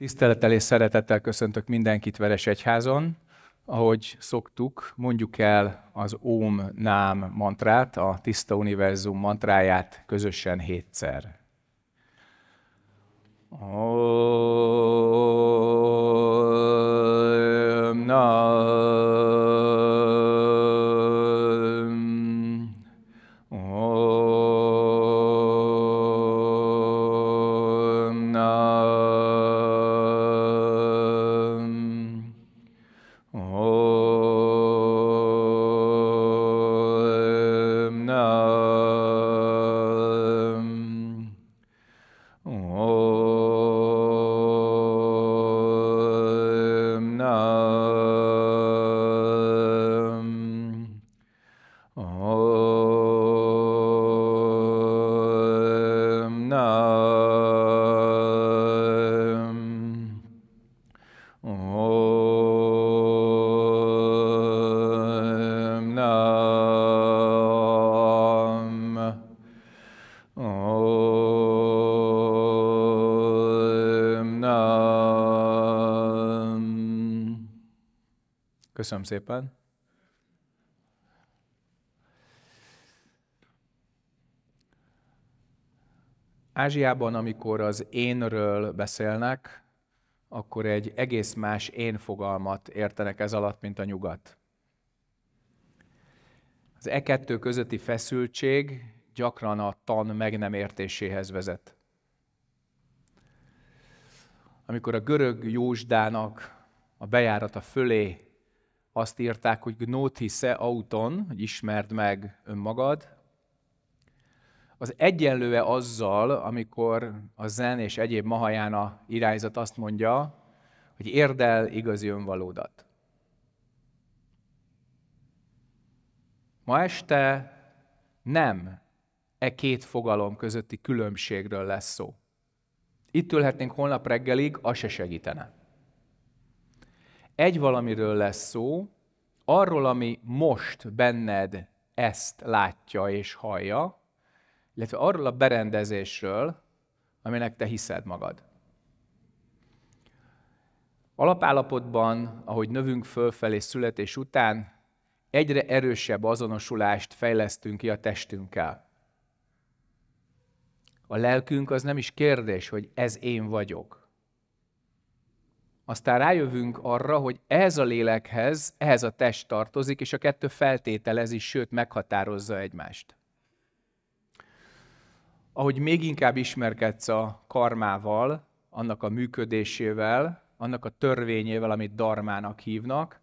Tisztelettel és szeretettel köszöntök mindenkit Veres Egyházon. Ahogy szoktuk, mondjuk el az om Nám mantrát, a Tiszta Univerzum mantráját közösen hétszer. Om Nám. szépen. Ázsiában, amikor az énről beszélnek, akkor egy egész más én fogalmat értenek ez alatt, mint a nyugat. Az e kettő közötti feszültség gyakran a tan meg nem értéséhez vezet. Amikor a görög Józsdának a bejárata fölé azt írták, hogy gnótisze auton, hogy ismerd meg önmagad, az egyenlőe azzal, amikor a zen és egyéb mahajána irányzat azt mondja, hogy érdel igazi önvalódat. Ma este nem e két fogalom közötti különbségről lesz szó. Itt ülhetnénk holnap reggelig, az se segítene egy valamiről lesz szó, arról, ami most benned ezt látja és hallja, illetve arról a berendezésről, aminek te hiszed magad. Alapállapotban, ahogy növünk fölfelé születés után, egyre erősebb azonosulást fejlesztünk ki a testünkkel. A lelkünk az nem is kérdés, hogy ez én vagyok aztán rájövünk arra, hogy ehhez a lélekhez, ehhez a test tartozik, és a kettő feltételezi, sőt meghatározza egymást. Ahogy még inkább ismerkedsz a karmával, annak a működésével, annak a törvényével, amit darmának hívnak,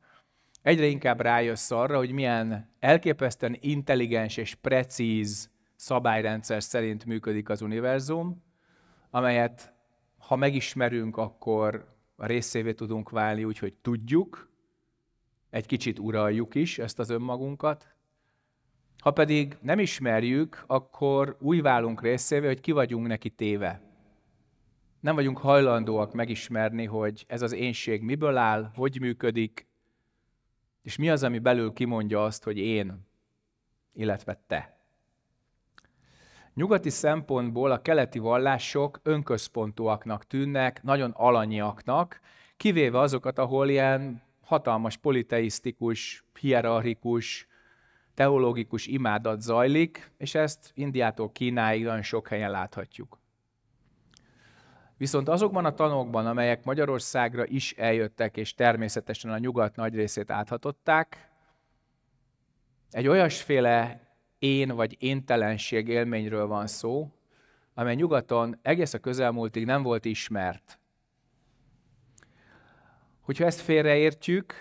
egyre inkább rájössz arra, hogy milyen elképesztően intelligens és precíz szabályrendszer szerint működik az univerzum, amelyet ha megismerünk, akkor a részévé tudunk válni, úgyhogy tudjuk, egy kicsit uraljuk is ezt az önmagunkat. Ha pedig nem ismerjük, akkor úgy válunk részévé, hogy ki vagyunk neki téve. Nem vagyunk hajlandóak megismerni, hogy ez az énség miből áll, hogy működik, és mi az, ami belül kimondja azt, hogy én, illetve te. Nyugati szempontból a keleti vallások önközpontúaknak tűnnek, nagyon alanyiaknak, kivéve azokat, ahol ilyen hatalmas politeisztikus, hierarchikus, teológikus imádat zajlik, és ezt Indiától Kínáig nagyon sok helyen láthatjuk. Viszont azokban a tanokban, amelyek Magyarországra is eljöttek, és természetesen a nyugat nagy részét áthatották, egy olyasféle én vagy éntelenség élményről van szó, amely nyugaton egész a közelmúltig nem volt ismert. Hogyha ezt félreértjük,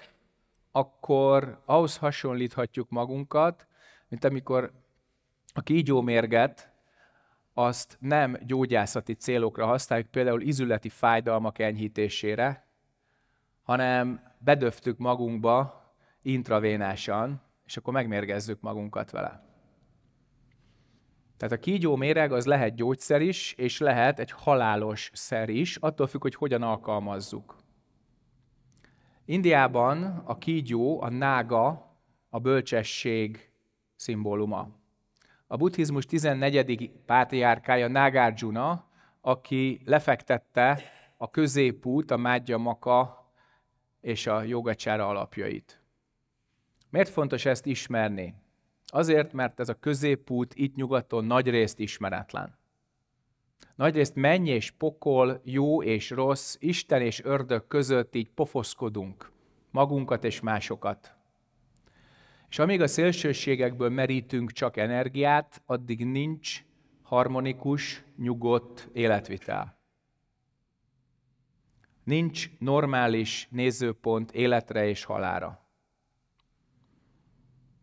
akkor ahhoz hasonlíthatjuk magunkat, mint amikor a kígyó mérget, azt nem gyógyászati célokra használjuk, például izületi fájdalmak enyhítésére, hanem bedöftük magunkba intravénásan, és akkor megmérgezzük magunkat vele. Tehát a kígyó méreg az lehet gyógyszer is, és lehet egy halálos szer is, attól függ, hogy hogyan alkalmazzuk. Indiában a kígyó, a nága, a bölcsesség szimbóluma. A buddhizmus 14. pátriárkája Nagarjuna, aki lefektette a középút, a mágya Maka és a jogacsára alapjait. Miért fontos ezt ismerni? Azért, mert ez a középút itt nyugaton nagyrészt ismeretlen. Nagyrészt menny és pokol, jó és rossz, Isten és ördög között így pofoszkodunk, magunkat és másokat. És amíg a szélsőségekből merítünk csak energiát, addig nincs harmonikus, nyugodt életvitel. Nincs normális nézőpont életre és halára.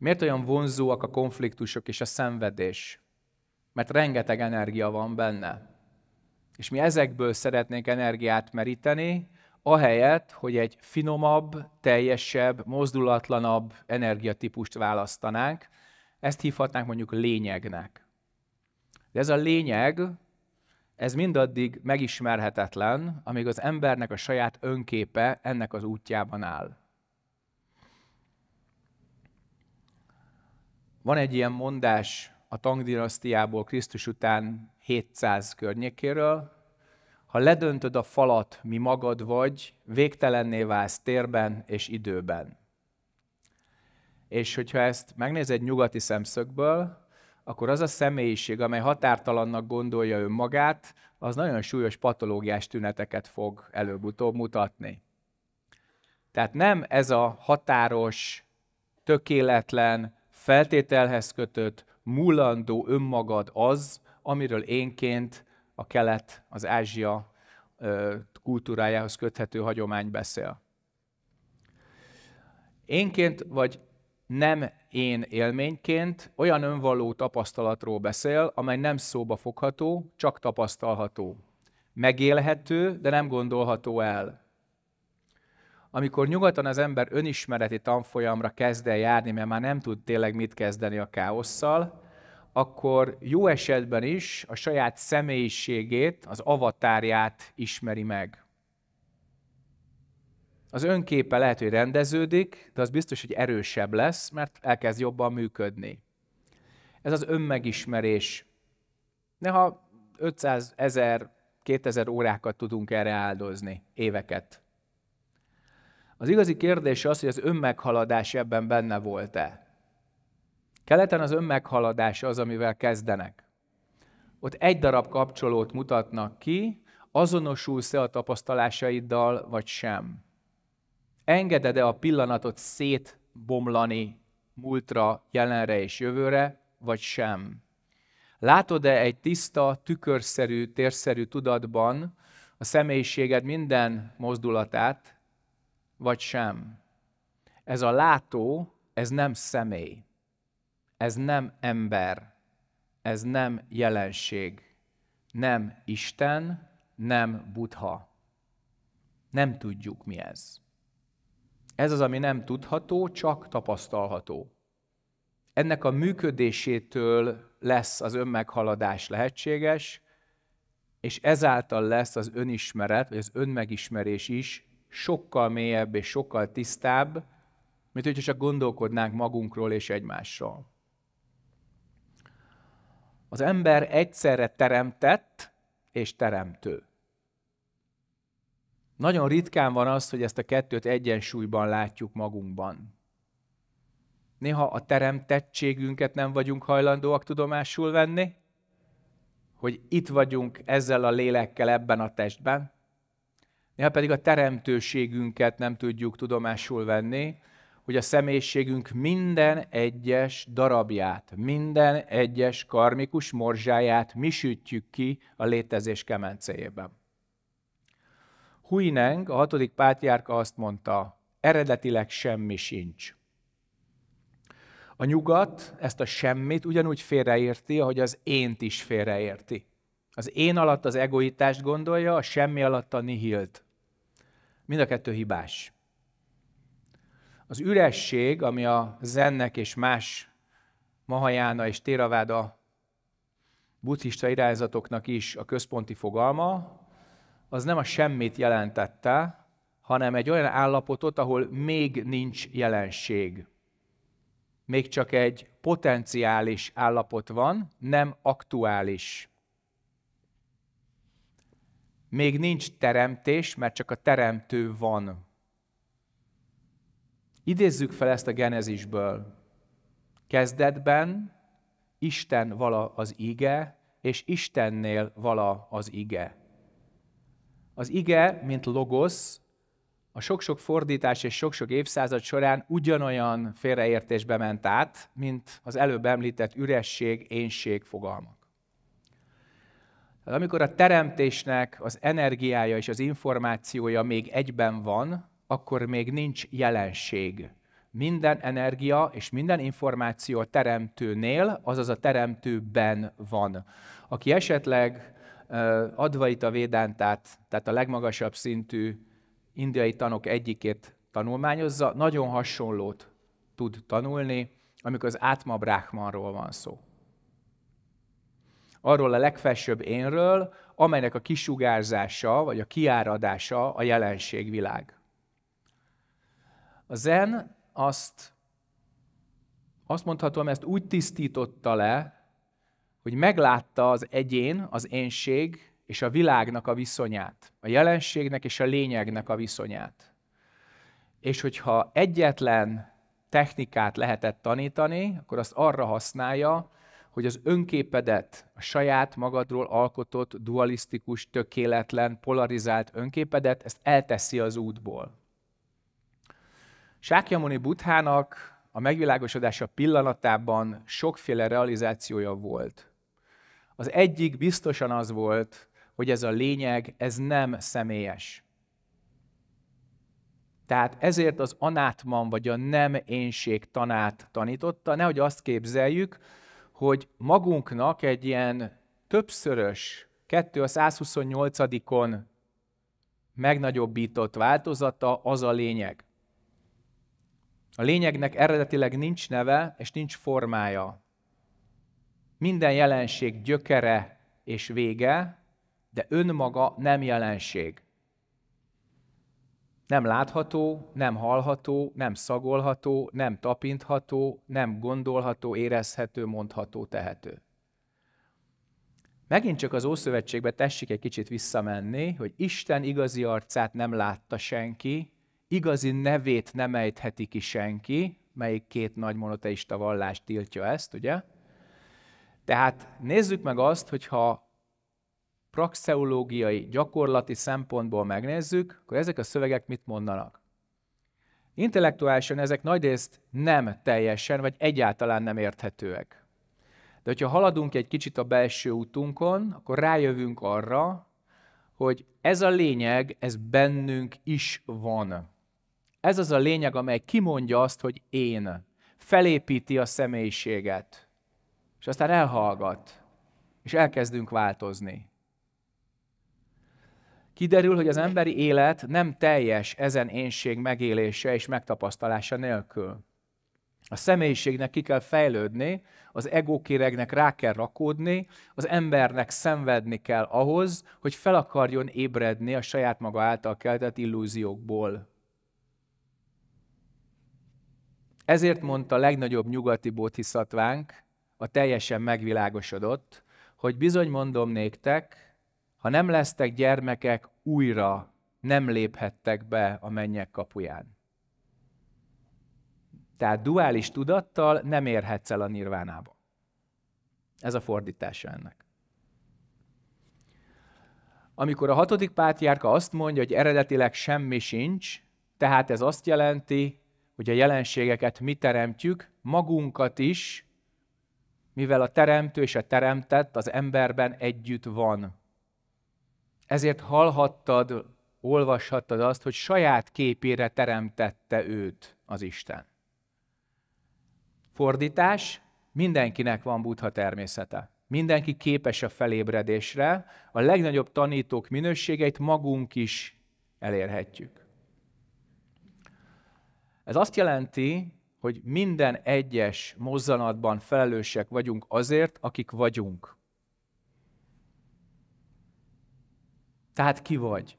Miért olyan vonzóak a konfliktusok és a szenvedés? Mert rengeteg energia van benne. És mi ezekből szeretnénk energiát meríteni, ahelyett, hogy egy finomabb, teljesebb, mozdulatlanabb energiatípust választanánk. Ezt hívhatnánk mondjuk lényegnek. De ez a lényeg, ez mindaddig megismerhetetlen, amíg az embernek a saját önképe ennek az útjában áll. Van egy ilyen mondás a tang dinasztiából Krisztus után 700 környékéről, ha ledöntöd a falat, mi magad vagy, végtelenné válsz térben és időben. És hogyha ezt megnézed nyugati szemszögből, akkor az a személyiség, amely határtalannak gondolja önmagát, az nagyon súlyos patológiás tüneteket fog előbb-utóbb mutatni. Tehát nem ez a határos, tökéletlen, feltételhez kötött, múlandó önmagad az, amiről énként a kelet, az Ázsia kultúrájához köthető hagyomány beszél. Énként vagy nem én élményként olyan önvaló tapasztalatról beszél, amely nem szóba fogható, csak tapasztalható. Megélhető, de nem gondolható el amikor nyugaton az ember önismereti tanfolyamra kezd el járni, mert már nem tud tényleg mit kezdeni a káosszal, akkor jó esetben is a saját személyiségét, az avatárját ismeri meg. Az önképe lehet, hogy rendeződik, de az biztos, hogy erősebb lesz, mert elkezd jobban működni. Ez az önmegismerés. Neha 500 ezer, 2000 órákat tudunk erre áldozni, éveket. Az igazi kérdés az, hogy az önmeghaladás ebben benne volt-e. Keleten az önmeghaladás az, amivel kezdenek. Ott egy darab kapcsolót mutatnak ki, azonosulsz-e a tapasztalásaiddal, vagy sem. Engeded-e a pillanatot szétbomlani múltra, jelenre és jövőre, vagy sem. Látod-e egy tiszta, tükörszerű, térszerű tudatban a személyiséged minden mozdulatát, vagy sem. Ez a látó, ez nem személy, ez nem ember, ez nem jelenség, nem Isten, nem Buddha. Nem tudjuk, mi ez. Ez az, ami nem tudható, csak tapasztalható. Ennek a működésétől lesz az önmeghaladás lehetséges, és ezáltal lesz az önismeret, vagy az önmegismerés is sokkal mélyebb és sokkal tisztább, mint hogyha csak gondolkodnánk magunkról és egymásról. Az ember egyszerre teremtett és teremtő. Nagyon ritkán van az, hogy ezt a kettőt egyensúlyban látjuk magunkban. Néha a teremtettségünket nem vagyunk hajlandóak tudomásul venni, hogy itt vagyunk ezzel a lélekkel ebben a testben, néha pedig a teremtőségünket nem tudjuk tudomásul venni, hogy a személyiségünk minden egyes darabját, minden egyes karmikus morzsáját mi sütjük ki a létezés kemencéjében. Huineng, a hatodik pátyárka azt mondta, eredetileg semmi sincs. A nyugat ezt a semmit ugyanúgy félreérti, ahogy az ént is félreérti. Az én alatt az egoitást gondolja, a semmi alatt a nihilt. Mind a kettő hibás. Az üresség, ami a zennek és más mahajána és téraváda buddhista irányzatoknak is a központi fogalma, az nem a semmit jelentette, hanem egy olyan állapotot, ahol még nincs jelenség. Még csak egy potenciális állapot van, nem aktuális még nincs teremtés, mert csak a teremtő van. Idézzük fel ezt a Genezisből. Kezdetben Isten vala az ige, és Istennél vala az ige. Az ige, mint logosz, a sok-sok fordítás és sok-sok évszázad során ugyanolyan félreértésbe ment át, mint az előbb említett üresség, énség fogalmak. Hát amikor a teremtésnek az energiája és az információja még egyben van, akkor még nincs jelenség. Minden energia és minden információ a teremtőnél, azaz a teremtőben van. Aki esetleg Advaita Védántát, tehát a legmagasabb szintű indiai tanok egyikét tanulmányozza, nagyon hasonlót tud tanulni, amikor az átma Brahmanról van szó arról a legfelsőbb énről, amelynek a kisugárzása vagy a kiáradása a jelenségvilág. A zen azt, azt mondhatom, ezt úgy tisztította le, hogy meglátta az egyén, az énség és a világnak a viszonyát, a jelenségnek és a lényegnek a viszonyát. És hogyha egyetlen technikát lehetett tanítani, akkor azt arra használja, hogy az önképedet, a saját magadról alkotott, dualisztikus, tökéletlen, polarizált önképedet, ezt elteszi az útból. Sákyamuni Buthának a megvilágosodása pillanatában sokféle realizációja volt. Az egyik biztosan az volt, hogy ez a lényeg, ez nem személyes. Tehát ezért az anátman vagy a nem énség tanát tanította, nehogy azt képzeljük, hogy magunknak egy ilyen többszörös, 2 a 128-on megnagyobbított változata az a lényeg. A lényegnek eredetileg nincs neve és nincs formája. Minden jelenség gyökere és vége, de önmaga nem jelenség. Nem látható, nem hallható, nem szagolható, nem tapintható, nem gondolható, érezhető, mondható, tehető. Megint csak az Ószövetségbe tessék egy kicsit visszamenni, hogy Isten igazi arcát nem látta senki, igazi nevét nem ejtheti ki senki, melyik két nagy monoteista vallás tiltja ezt, ugye? Tehát nézzük meg azt, hogyha praxeológiai, gyakorlati szempontból megnézzük, akkor ezek a szövegek mit mondanak? Intellektuálisan ezek nagyrészt nem teljesen, vagy egyáltalán nem érthetőek. De hogyha haladunk egy kicsit a belső útunkon, akkor rájövünk arra, hogy ez a lényeg, ez bennünk is van. Ez az a lényeg, amely kimondja azt, hogy én. Felépíti a személyiséget. És aztán elhallgat. És elkezdünk változni. Kiderül, hogy az emberi élet nem teljes ezen énség megélése és megtapasztalása nélkül. A személyiségnek ki kell fejlődni, az egókéregnek rá kell rakódni, az embernek szenvedni kell ahhoz, hogy fel akarjon ébredni a saját maga által keltett illúziókból. Ezért mondta a legnagyobb nyugati bóthiszatvánk, a teljesen megvilágosodott, hogy bizony mondom néktek, ha nem lesztek gyermekek, újra nem léphettek be a mennyek kapuján. Tehát duális tudattal nem érhetsz el a nirvánába. Ez a fordítása ennek. Amikor a hatodik pátriárka azt mondja, hogy eredetileg semmi sincs, tehát ez azt jelenti, hogy a jelenségeket mi teremtjük, magunkat is, mivel a teremtő és a teremtett az emberben együtt van. Ezért hallhattad, olvashattad azt, hogy saját képére teremtette őt az Isten. Fordítás, mindenkinek van buddha természete. Mindenki képes a felébredésre, a legnagyobb tanítók minőségeit magunk is elérhetjük. Ez azt jelenti, hogy minden egyes mozzanatban felelősek vagyunk azért, akik vagyunk. Tehát ki vagy?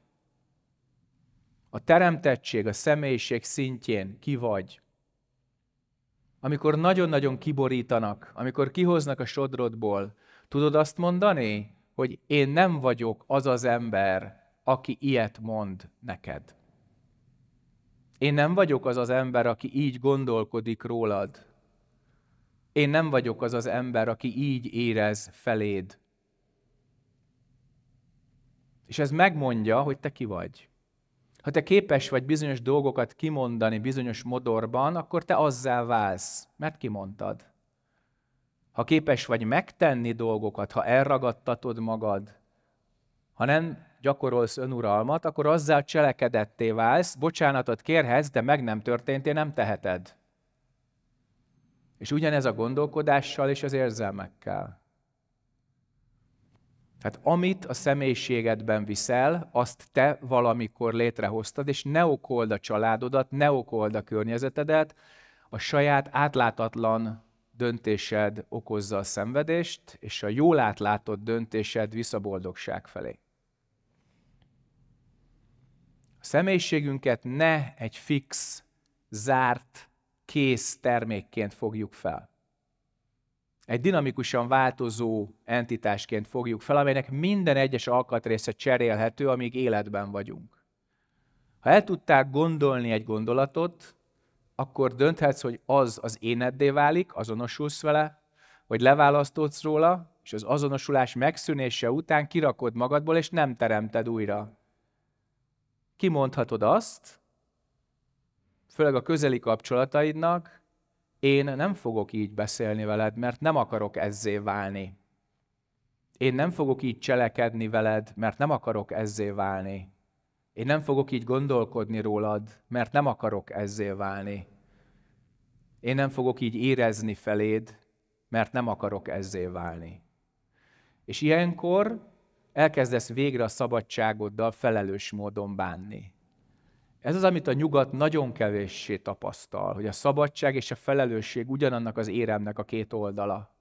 A teremtettség, a személyiség szintjén ki vagy? Amikor nagyon-nagyon kiborítanak, amikor kihoznak a sodrodból, tudod azt mondani, hogy én nem vagyok az az ember, aki ilyet mond neked. Én nem vagyok az az ember, aki így gondolkodik rólad. Én nem vagyok az az ember, aki így érez feléd. És ez megmondja, hogy te ki vagy. Ha te képes vagy bizonyos dolgokat kimondani bizonyos modorban, akkor te azzá válsz, mert kimondtad. Ha képes vagy megtenni dolgokat, ha elragadtatod magad, ha nem gyakorolsz önuralmat, akkor azzal cselekedetté válsz, bocsánatot kérhetsz, de meg nem történtél, nem teheted. És ugyanez a gondolkodással és az érzelmekkel. Tehát amit a személyiségedben viszel, azt te valamikor létrehoztad, és ne okold a családodat, ne okold a környezetedet, a saját átlátatlan döntésed okozza a szenvedést, és a jól átlátott döntésed visz a boldogság felé. A személyiségünket ne egy fix, zárt, kész termékként fogjuk fel egy dinamikusan változó entitásként fogjuk fel, amelynek minden egyes alkatrésze cserélhető, amíg életben vagyunk. Ha el tudták gondolni egy gondolatot, akkor dönthetsz, hogy az az éneddé válik, azonosulsz vele, vagy leválasztódsz róla, és az azonosulás megszűnése után kirakod magadból, és nem teremted újra. Kimondhatod azt, főleg a közeli kapcsolataidnak, én nem fogok így beszélni veled, mert nem akarok ezzé válni. Én nem fogok így cselekedni veled, mert nem akarok ezzé válni. Én nem fogok így gondolkodni rólad, mert nem akarok ezzé válni. Én nem fogok így érezni feléd, mert nem akarok ezzé válni. És ilyenkor elkezdesz végre a szabadságoddal felelős módon bánni. Ez az, amit a nyugat nagyon kevéssé tapasztal, hogy a szabadság és a felelősség ugyanannak az éremnek a két oldala.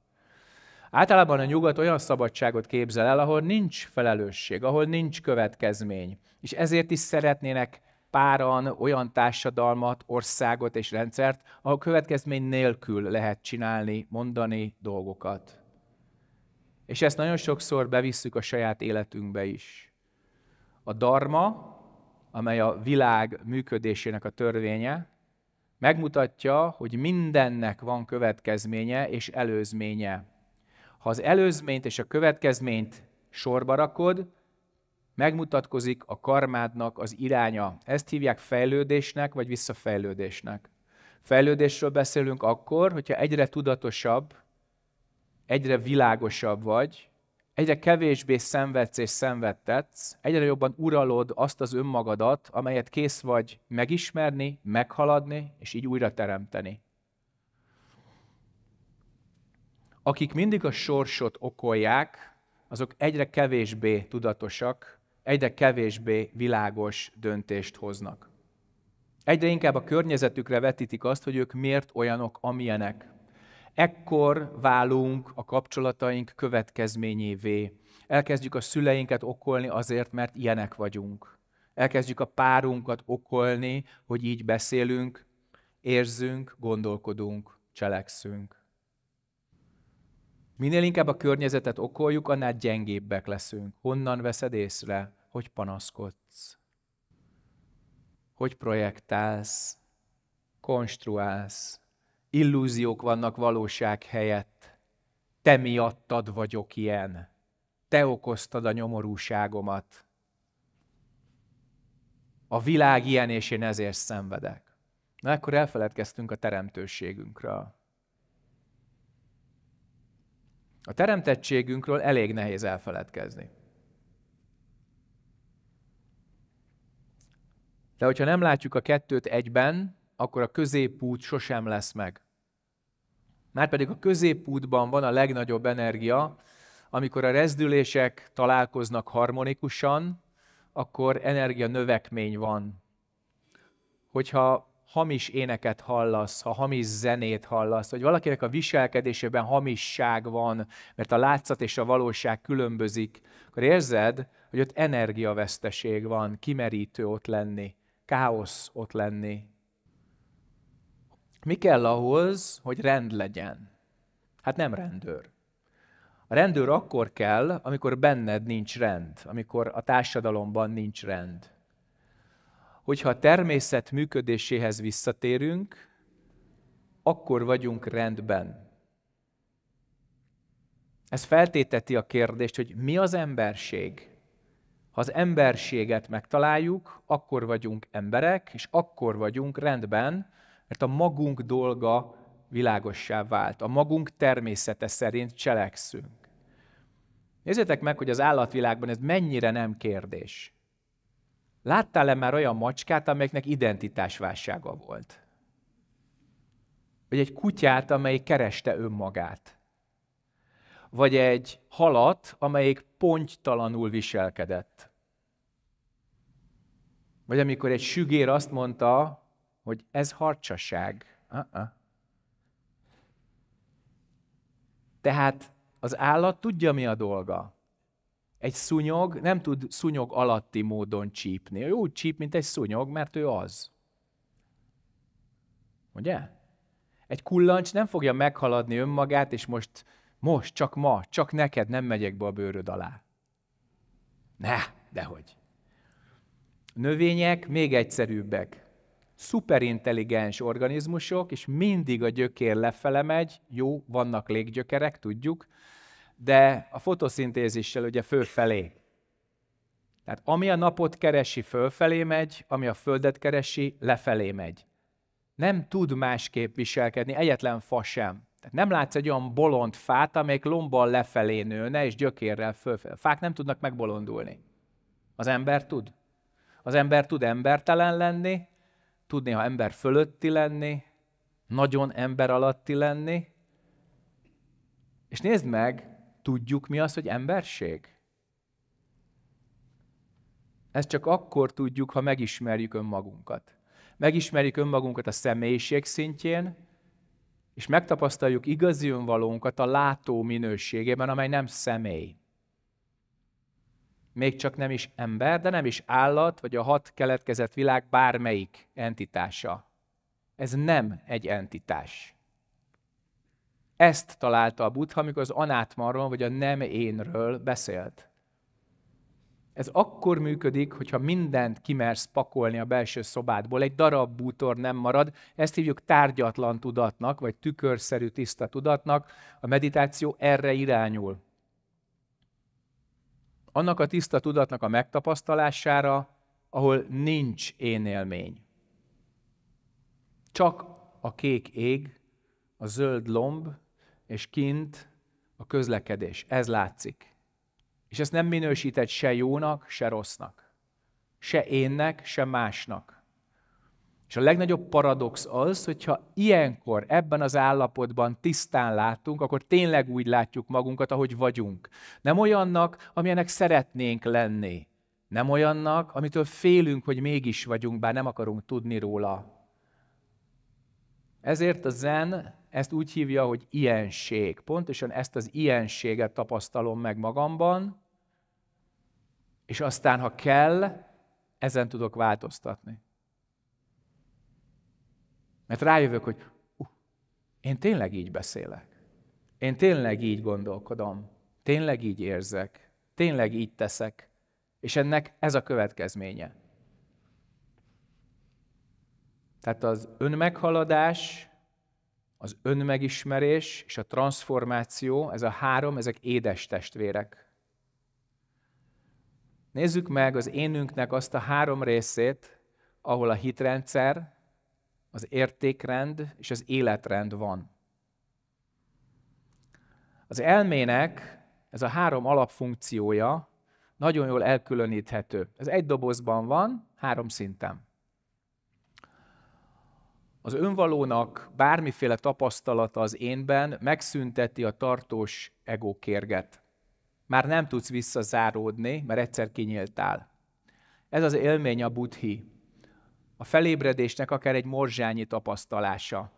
Általában a nyugat olyan szabadságot képzel el, ahol nincs felelősség, ahol nincs következmény. És ezért is szeretnének páran olyan társadalmat, országot és rendszert, ahol következmény nélkül lehet csinálni, mondani dolgokat. És ezt nagyon sokszor bevisszük a saját életünkbe is. A darma, amely a világ működésének a törvénye, megmutatja, hogy mindennek van következménye és előzménye. Ha az előzményt és a következményt sorba rakod, megmutatkozik a karmádnak az iránya. Ezt hívják fejlődésnek vagy visszafejlődésnek. Fejlődésről beszélünk akkor, hogyha egyre tudatosabb, egyre világosabb vagy, egyre kevésbé szenvedsz és szenvedtetsz, egyre jobban uralod azt az önmagadat, amelyet kész vagy megismerni, meghaladni, és így újra teremteni. Akik mindig a sorsot okolják, azok egyre kevésbé tudatosak, egyre kevésbé világos döntést hoznak. Egyre inkább a környezetükre vetítik azt, hogy ők miért olyanok, amilyenek. Ekkor válunk a kapcsolataink következményévé. Elkezdjük a szüleinket okolni azért, mert ilyenek vagyunk. Elkezdjük a párunkat okolni, hogy így beszélünk, érzünk, gondolkodunk, cselekszünk. Minél inkább a környezetet okoljuk, annál gyengébbek leszünk. Honnan veszed észre, hogy panaszkodsz? Hogy projektálsz? Konstruálsz? illúziók vannak valóság helyett. Te miattad vagyok ilyen. Te okoztad a nyomorúságomat. A világ ilyen, és én ezért szenvedek. Na, akkor elfeledkeztünk a teremtőségünkről. A teremtettségünkről elég nehéz elfeledkezni. De hogyha nem látjuk a kettőt egyben, akkor a középút sosem lesz meg. Márpedig a középútban van a legnagyobb energia, amikor a rezdülések találkoznak harmonikusan, akkor energia növekmény van. Hogyha hamis éneket hallasz, ha hamis zenét hallasz, vagy valakinek a viselkedésében hamisság van, mert a látszat és a valóság különbözik, akkor érzed, hogy ott energiaveszteség van, kimerítő ott lenni, káosz ott lenni, mi kell ahhoz, hogy rend legyen? Hát nem rendőr. A rendőr akkor kell, amikor benned nincs rend, amikor a társadalomban nincs rend. Hogyha a természet működéséhez visszatérünk, akkor vagyunk rendben. Ez feltéteti a kérdést, hogy mi az emberség? Ha az emberséget megtaláljuk, akkor vagyunk emberek, és akkor vagyunk rendben, mert a magunk dolga világossá vált. A magunk természete szerint cselekszünk. Nézzétek meg, hogy az állatvilágban ez mennyire nem kérdés. Láttál-e már olyan macskát, amelyeknek identitásválsága volt? Vagy egy kutyát, amely kereste önmagát? Vagy egy halat, amelyik ponttalanul viselkedett? Vagy amikor egy sügér azt mondta, hogy ez harcsaság. Uh-uh. Tehát az állat tudja, mi a dolga. Egy szúnyog nem tud szúnyog alatti módon csípni. Ő úgy csíp, mint egy szúnyog, mert ő az. Ugye? Egy kullancs nem fogja meghaladni önmagát, és most, most, csak ma, csak neked nem megyek be a bőröd alá. Ne, dehogy. Növények még egyszerűbbek szuperintelligens organizmusok, és mindig a gyökér lefele megy, jó, vannak léggyökerek, tudjuk, de a fotoszintézissel ugye fölfelé. Tehát ami a napot keresi, fölfelé megy, ami a földet keresi, lefelé megy. Nem tud másképp viselkedni, egyetlen fa sem. Tehát nem látsz egy olyan bolond fát, amelyik lombal lefelé nőne, és gyökérrel fölfelé. Fák nem tudnak megbolondulni. Az ember tud. Az ember tud embertelen lenni, tud néha ember fölötti lenni, nagyon ember alatti lenni. És nézd meg, tudjuk mi az, hogy emberség? Ezt csak akkor tudjuk, ha megismerjük önmagunkat. Megismerjük önmagunkat a személyiség szintjén, és megtapasztaljuk igazi önvalónkat a látó minőségében, amely nem személy még csak nem is ember, de nem is állat, vagy a hat keletkezett világ bármelyik entitása. Ez nem egy entitás. Ezt találta a buddha, amikor az anátmarról, vagy a nem énről beszélt. Ez akkor működik, hogyha mindent kimersz pakolni a belső szobádból, egy darab bútor nem marad, ezt hívjuk tárgyatlan tudatnak, vagy tükörszerű tiszta tudatnak, a meditáció erre irányul annak a tiszta tudatnak a megtapasztalására, ahol nincs élmény. Csak a kék ég, a zöld lomb, és kint a közlekedés. Ez látszik. És ezt nem minősített se jónak, se rossznak. Se énnek, se másnak. És a legnagyobb paradox az, hogyha ilyenkor, ebben az állapotban tisztán látunk, akkor tényleg úgy látjuk magunkat, ahogy vagyunk. Nem olyannak, amilyenek szeretnénk lenni. Nem olyannak, amitől félünk, hogy mégis vagyunk, bár nem akarunk tudni róla. Ezért a zen ezt úgy hívja, hogy ilyenség. Pontosan ezt az ilyenséget tapasztalom meg magamban, és aztán, ha kell, ezen tudok változtatni. Mert rájövök, hogy uh, én tényleg így beszélek. Én tényleg így gondolkodom. Tényleg így érzek. Tényleg így teszek. És ennek ez a következménye. Tehát az önmeghaladás, az önmegismerés és a transformáció, ez a három, ezek édes testvérek. Nézzük meg az énünknek azt a három részét, ahol a hitrendszer, az értékrend és az életrend van. Az elmének ez a három alapfunkciója nagyon jól elkülöníthető. Ez egy dobozban van, három szinten. Az önvalónak bármiféle tapasztalata az énben megszünteti a tartós egókérget. Már nem tudsz visszazáródni, mert egyszer kinyíltál. Ez az élmény a buddhi a felébredésnek akár egy morzsányi tapasztalása.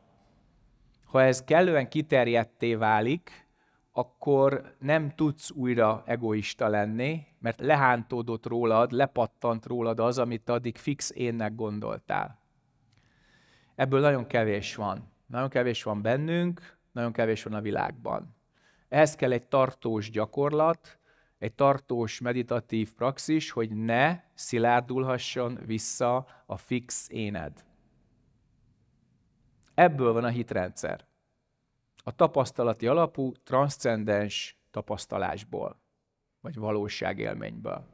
Ha ez kellően kiterjedté válik, akkor nem tudsz újra egoista lenni, mert lehántódott rólad, lepattant rólad az, amit addig fix énnek gondoltál. Ebből nagyon kevés van. Nagyon kevés van bennünk, nagyon kevés van a világban. Ehhez kell egy tartós gyakorlat, egy tartós meditatív praxis, hogy ne szilárdulhasson vissza a fix éned. Ebből van a hitrendszer. A tapasztalati alapú, transzcendens tapasztalásból, vagy valóságélményből.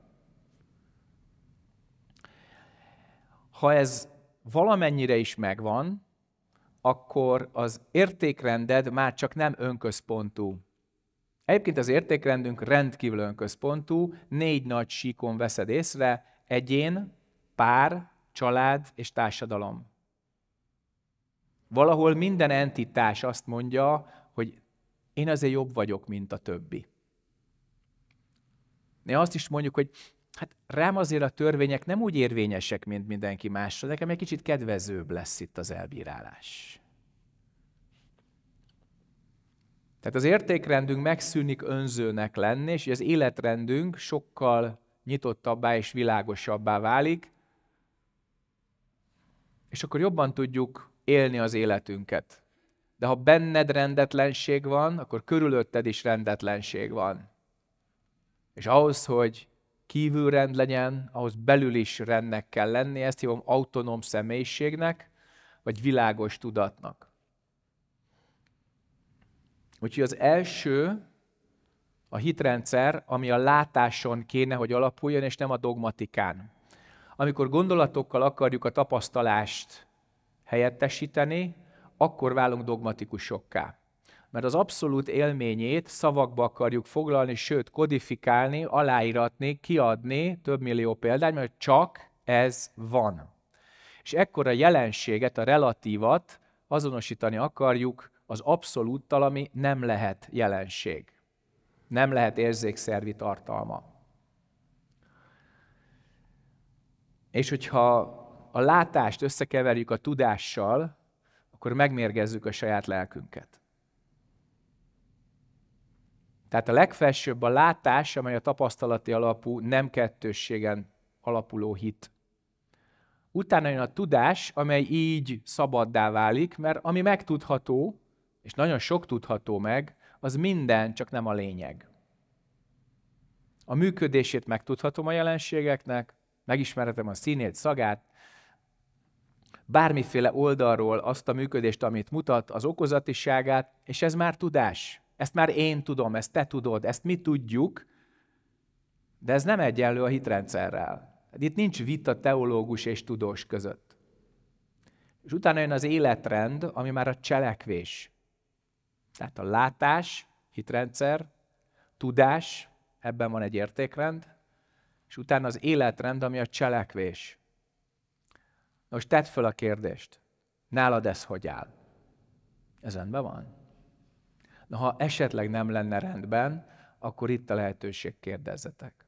Ha ez valamennyire is megvan, akkor az értékrended már csak nem önközpontú, Egyébként az értékrendünk rendkívül önközpontú, négy nagy síkon veszed észre, egyén, pár, család és társadalom. Valahol minden entitás azt mondja, hogy én azért jobb vagyok, mint a többi. Mi azt is mondjuk, hogy hát rám azért a törvények nem úgy érvényesek, mint mindenki másra, nekem egy kicsit kedvezőbb lesz itt az elbírálás. Tehát az értékrendünk megszűnik önzőnek lenni, és az életrendünk sokkal nyitottabbá és világosabbá válik, és akkor jobban tudjuk élni az életünket. De ha benned rendetlenség van, akkor körülötted is rendetlenség van. És ahhoz, hogy kívül rend legyen, ahhoz belül is rendnek kell lenni, ezt hívom autonóm személyiségnek, vagy világos tudatnak. Úgyhogy az első a hitrendszer, ami a látáson kéne, hogy alapuljon, és nem a dogmatikán. Amikor gondolatokkal akarjuk a tapasztalást helyettesíteni, akkor válunk dogmatikusokká. Mert az abszolút élményét szavakba akarjuk foglalni, sőt, kodifikálni, aláíratni, kiadni több millió példány, mert csak ez van. És ekkor a jelenséget, a relatívat azonosítani akarjuk az abszolúttal, ami nem lehet jelenség. Nem lehet érzékszervi tartalma. És hogyha a látást összekeverjük a tudással, akkor megmérgezzük a saját lelkünket. Tehát a legfelsőbb a látás, amely a tapasztalati alapú, nem kettősségen alapuló hit. Utána jön a tudás, amely így szabaddá válik, mert ami megtudható, és nagyon sok tudható meg, az minden, csak nem a lényeg. A működését megtudhatom a jelenségeknek, megismerhetem a színét, szagát, bármiféle oldalról azt a működést, amit mutat, az okozatiságát, és ez már tudás. Ezt már én tudom, ezt te tudod, ezt mi tudjuk, de ez nem egyenlő a hitrendszerrel. Itt nincs vita teológus és tudós között. És utána jön az életrend, ami már a cselekvés. Tehát a látás, hitrendszer, tudás, ebben van egy értékrend, és utána az életrend, ami a cselekvés. Most tedd fel a kérdést. Nálad ez hogy áll? Ez rendben van? Na, ha esetleg nem lenne rendben, akkor itt a lehetőség kérdezzetek.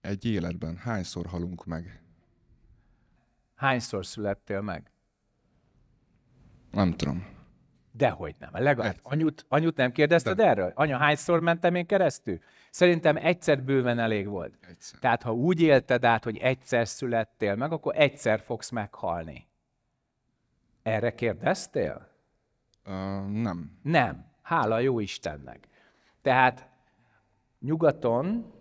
Egy életben hányszor halunk meg? Hányszor születtél meg? Nem tudom. Dehogy nem. Legalább, hát. anyut, anyut nem kérdezted De. erről? Anya, hányszor mentem én keresztül? Szerintem egyszer bőven elég volt. Egyszer. Tehát ha úgy élted át, hogy egyszer születtél meg, akkor egyszer fogsz meghalni. Erre kérdeztél? Uh, nem. Nem. Hála jó Istennek. Tehát nyugaton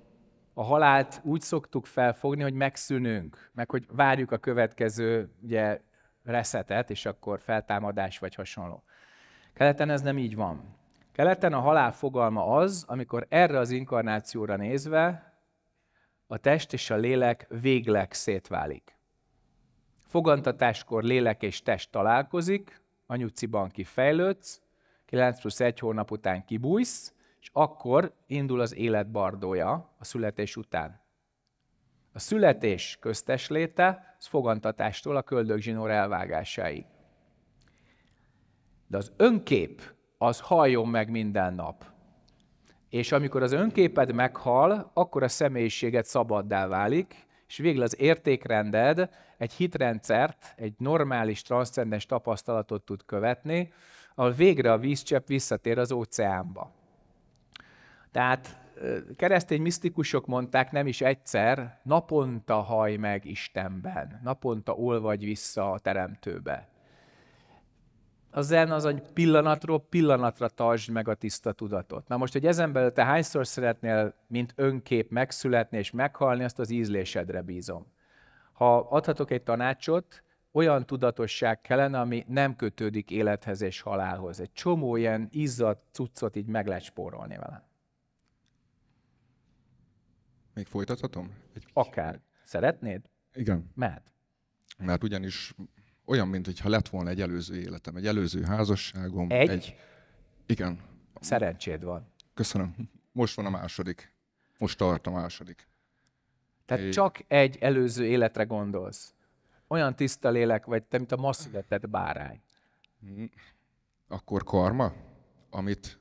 a halált úgy szoktuk felfogni, hogy megszűnünk, meg hogy várjuk a következő ugye, reszetet, és akkor feltámadás vagy hasonló. Keleten ez nem így van. Keleten a halál fogalma az, amikor erre az inkarnációra nézve a test és a lélek végleg szétválik. Fogantatáskor lélek és test találkozik, anyuciban kifejlődsz, 9 plusz 1 hónap után kibújsz, és akkor indul az élet bardója a születés után. A születés köztes léte, az fogantatástól a köldögzsinór elvágásáig. De az önkép az halljon meg minden nap. És amikor az önképed meghal, akkor a személyiséged szabaddá válik, és végül az értékrended egy hitrendszert, egy normális, transzcendens tapasztalatot tud követni, ahol végre a vízcsepp visszatér az óceánba. Tehát keresztény misztikusok mondták nem is egyszer, naponta haj meg Istenben, naponta olvadj vissza a teremtőbe a zen az, hogy pillanatról pillanatra tartsd meg a tiszta tudatot. Na most, hogy ezen belül te hányszor szeretnél, mint önkép megszületni és meghalni, azt az ízlésedre bízom. Ha adhatok egy tanácsot, olyan tudatosság kellene, ami nem kötődik élethez és halálhoz. Egy csomó ilyen izzadt cuccot így meg lehet spórolni vele. Még folytathatom? Egy... Akár. Szeretnéd? Igen. Mert. Mert ugyanis olyan, mintha lett volna egy előző életem, egy előző házasságom. Egy? egy... Igen. Szerencséd van. Köszönöm. Most van a második. Most tart a második. Tehát egy... csak egy előző életre gondolsz. Olyan tiszta lélek vagy, te, mint a ma született bárány. Hmm. Akkor karma, amit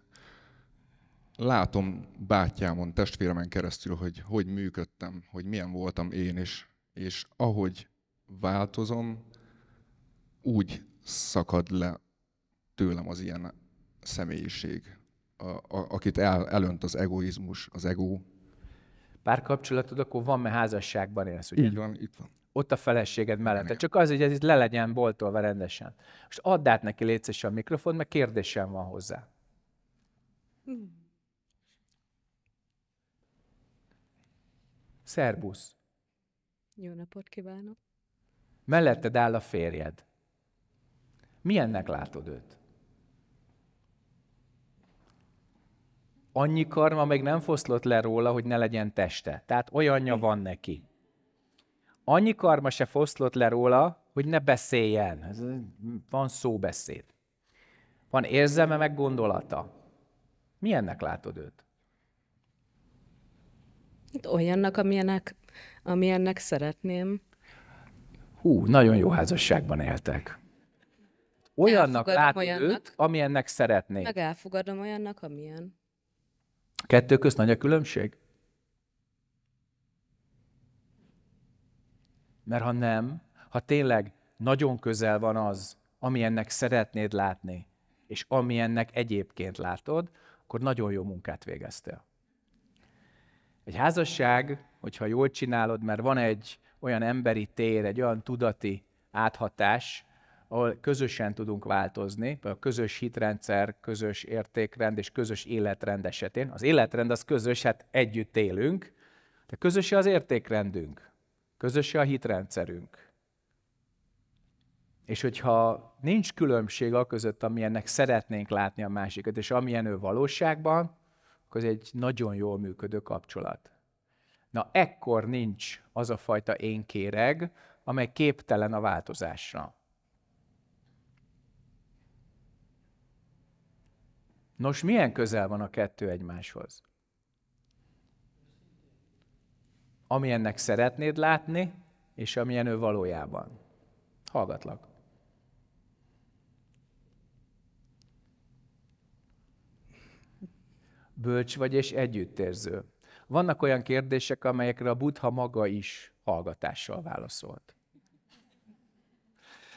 látom bátyámon, testvéremen keresztül, hogy hogy működtem, hogy milyen voltam én is, és ahogy változom, úgy szakad le tőlem az ilyen személyiség, a, a, akit el, elönt az egoizmus, az ego. Párkapcsolatod, akkor van, mert házasságban élsz, ugye? Így van, itt van. Ott a feleséged mellette. Csak az, hogy ez itt le legyen boltolva rendesen. Most add át neki létszés a mikrofon, mert kérdésem van hozzá. Szerbusz. Jó napot kívánok. Melletted áll a férjed. Milyennek látod őt? Annyi karma még nem foszlott le róla, hogy ne legyen teste. Tehát olyanja van neki. Annyi karma se foszlott le róla, hogy ne beszéljen. Van szóbeszéd. Van érzelme meg gondolata. Milyennek látod őt? Hát olyannak, amilyennek, amilyennek szeretném. Hú, nagyon jó házasságban éltek olyannak lát őt, amilyennek szeretné. Meg elfogadom olyannak, amilyen. Kettő közt nagy a különbség? Mert ha nem, ha tényleg nagyon közel van az, amilyennek szeretnéd látni, és amilyennek egyébként látod, akkor nagyon jó munkát végeztél. Egy házasság, hogyha jól csinálod, mert van egy olyan emberi tér, egy olyan tudati áthatás, ahol közösen tudunk változni, a közös hitrendszer, közös értékrend és közös életrend esetén. Az életrend az közös, hát együtt élünk, de közös az értékrendünk, közös a hitrendszerünk. És hogyha nincs különbség a között, amilyennek szeretnénk látni a másikat, és amilyen ő valóságban, akkor ez egy nagyon jól működő kapcsolat. Na ekkor nincs az a fajta én kéreg, amely képtelen a változásra. Nos, milyen közel van a kettő egymáshoz? Amilyennek szeretnéd látni, és amilyen ő valójában. Hallgatlak. Bölcs vagy és együttérző. Vannak olyan kérdések, amelyekre a Buddha maga is hallgatással válaszolt.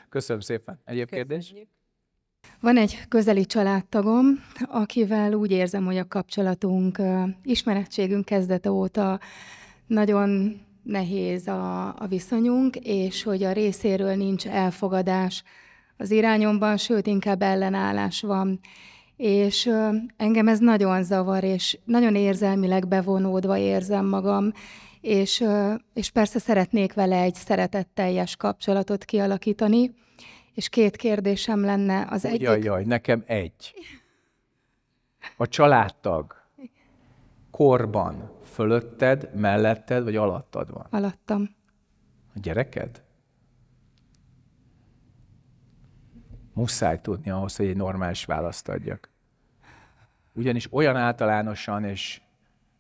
Köszönöm szépen. Egyéb Köszönjük. kérdés? Van egy közeli családtagom, akivel úgy érzem, hogy a kapcsolatunk, ismerettségünk kezdete óta nagyon nehéz a, a viszonyunk, és hogy a részéről nincs elfogadás az irányomban, sőt, inkább ellenállás van. És engem ez nagyon zavar, és nagyon érzelmileg bevonódva érzem magam, és, és persze szeretnék vele egy szeretetteljes kapcsolatot kialakítani, és két kérdésem lenne. Az egyik... Jaj, jaj, nekem egy. A családtag korban fölötted, melletted vagy alattad van? Alattam. A gyereked? Muszáj tudni ahhoz, hogy egy normális választ adjak. Ugyanis olyan általánosan és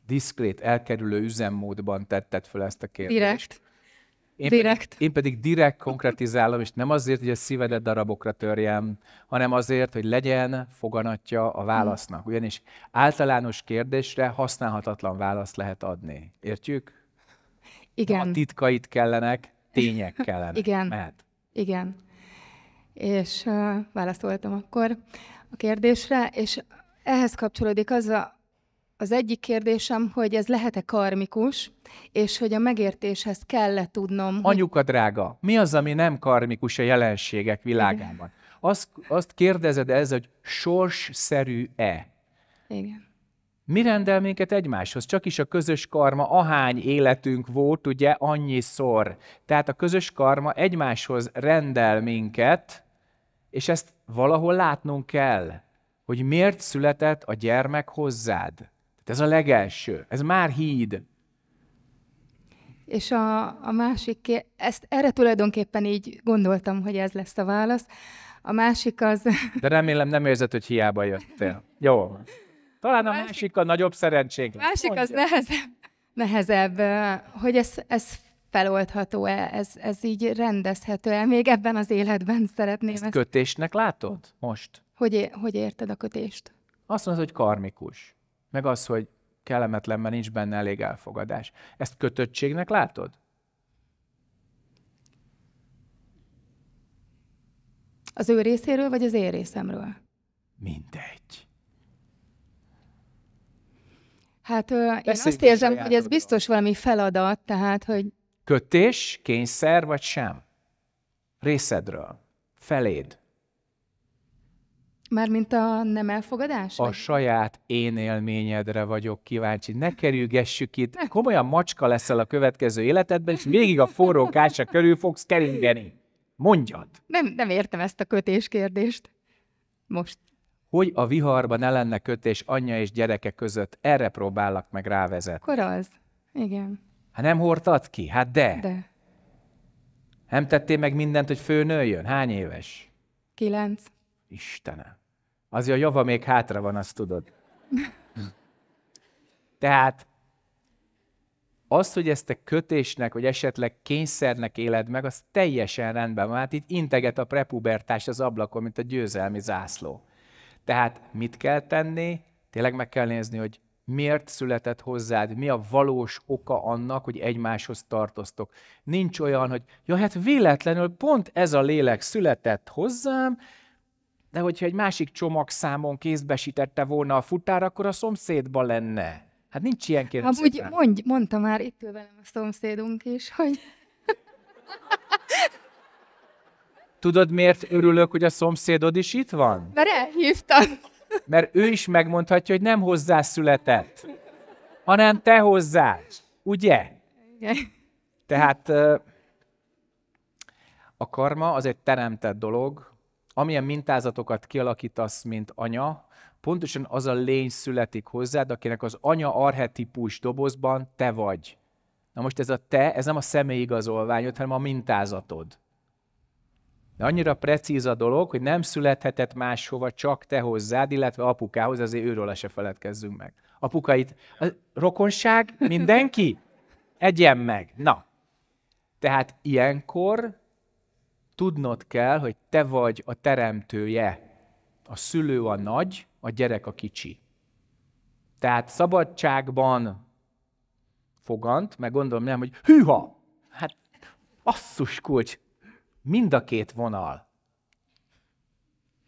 diszkrét, elkerülő üzemmódban tetted föl ezt a kérdést. Direkt. Én, direkt. Pedig, én pedig direkt konkretizálom, és nem azért, hogy a szívedet darabokra törjem, hanem azért, hogy legyen foganatja a hm. válasznak. Ugyanis általános kérdésre használhatatlan választ lehet adni. Értjük? Igen. A titkait kellenek, tények kellenek. Igen. Mehet. Igen. És uh, válaszoltam akkor a kérdésre, és ehhez kapcsolódik az a az egyik kérdésem, hogy ez lehet-e karmikus, és hogy a megértéshez kell-e tudnom... Hogy... Anyuka drága, mi az, ami nem karmikus a jelenségek világában? Azt, azt kérdezed ez, hogy sorsszerű-e? Igen. Mi rendel minket egymáshoz? Csak is a közös karma, ahány életünk volt, ugye, annyiszor. Tehát a közös karma egymáshoz rendel minket, és ezt valahol látnunk kell, hogy miért született a gyermek hozzád ez a legelső, ez már híd. És a, a másik, ezt erre tulajdonképpen így gondoltam, hogy ez lesz a válasz. A másik az... De remélem nem érzed, hogy hiába jöttél. Jó. Talán a, a másik, másik a nagyobb szerencség. A másik Mondja. az nehezebb, nehezebb hogy ez, ez feloldható-e, ez, ez így rendezhető-e. Még ebben az életben szeretném ezt... ezt... kötésnek látod most? Hogy, hogy érted a kötést? Azt mondod, hogy karmikus meg az, hogy kellemetlen, mert nincs benne elég elfogadás. Ezt kötöttségnek látod? Az ő részéről, vagy az én részemről? Mindegy. Hát ö, én azt érzem, hogy ez biztos valami feladat, tehát, hogy... Kötés, kényszer, vagy sem? Részedről, feléd. Mármint a nem elfogadás? A vagy? saját én élményedre vagyok kíváncsi. Ne kerülgessük itt. Ne. Komolyan macska leszel a következő életedben, és végig a forró kásra körül fogsz keringeni. Mondjad! Nem, nem értem ezt a kötéskérdést. Most. Hogy a viharban ne lenne kötés anyja és gyereke között, erre próbálak meg rávezetni. Akkor az. Igen. Hát nem hordtad ki? Hát de. De. Nem tettél meg mindent, hogy főnőjön? Hány éves? Kilenc. Istenem. Az a java még hátra van, azt tudod. Tehát az, hogy ezt a kötésnek, vagy esetleg kényszernek éled meg, az teljesen rendben van. Hát itt integet a prepubertás az ablakon, mint a győzelmi zászló. Tehát mit kell tenni? Tényleg meg kell nézni, hogy miért született hozzád, mi a valós oka annak, hogy egymáshoz tartoztok. Nincs olyan, hogy ja, hát véletlenül pont ez a lélek született hozzám, de hogyha egy másik csomagszámon kézbesítette volna a futár, akkor a szomszédban lenne. Hát nincs ilyen kérdés. Amúgy úgy mondj, mondta már itt ül velem a szomszédunk is, hogy... Tudod, miért örülök, hogy a szomszédod is itt van? Mert elhívtam. Mert ő is megmondhatja, hogy nem hozzá született, hanem te hozzá. Ugye? Igen. Tehát a karma az egy teremtett dolog, amilyen mintázatokat kialakítasz, mint anya, pontosan az a lény születik hozzád, akinek az anya arhetipus dobozban te vagy. Na most ez a te, ez nem a személyigazolványod, hanem a mintázatod. De annyira precíz a dolog, hogy nem születhetett máshova, csak te hozzád, illetve apukához, azért őről se feledkezzünk meg. Apukait, a rokonság, mindenki? Egyen meg. Na, tehát ilyenkor Tudnod kell, hogy te vagy a teremtője. A szülő a nagy, a gyerek a kicsi. Tehát szabadságban fogant, meg gondolom nem, hogy hűha! Hát asszus kulcs, mind a két vonal.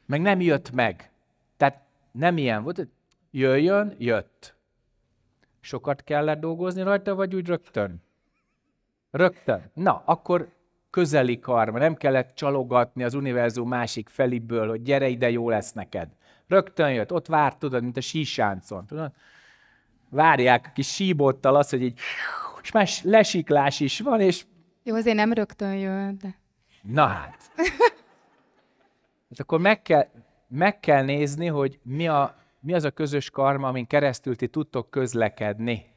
Meg nem jött meg. Tehát nem ilyen volt, jöjjön, jött. Sokat kellett dolgozni rajta, vagy úgy rögtön? Rögtön. Na, akkor közeli karma, nem kellett csalogatni az univerzum másik feliből, hogy gyere ide, jó lesz neked. Rögtön jött, ott várt, tudod, mint a sísáncon, tudod? Várják kis síbottal azt, hogy így, és más lesiklás is van, és... Jó, azért nem rögtön jön, de... Na hát. hát akkor meg kell, meg kell nézni, hogy mi, a, mi az a közös karma, amin keresztül ti tudtok közlekedni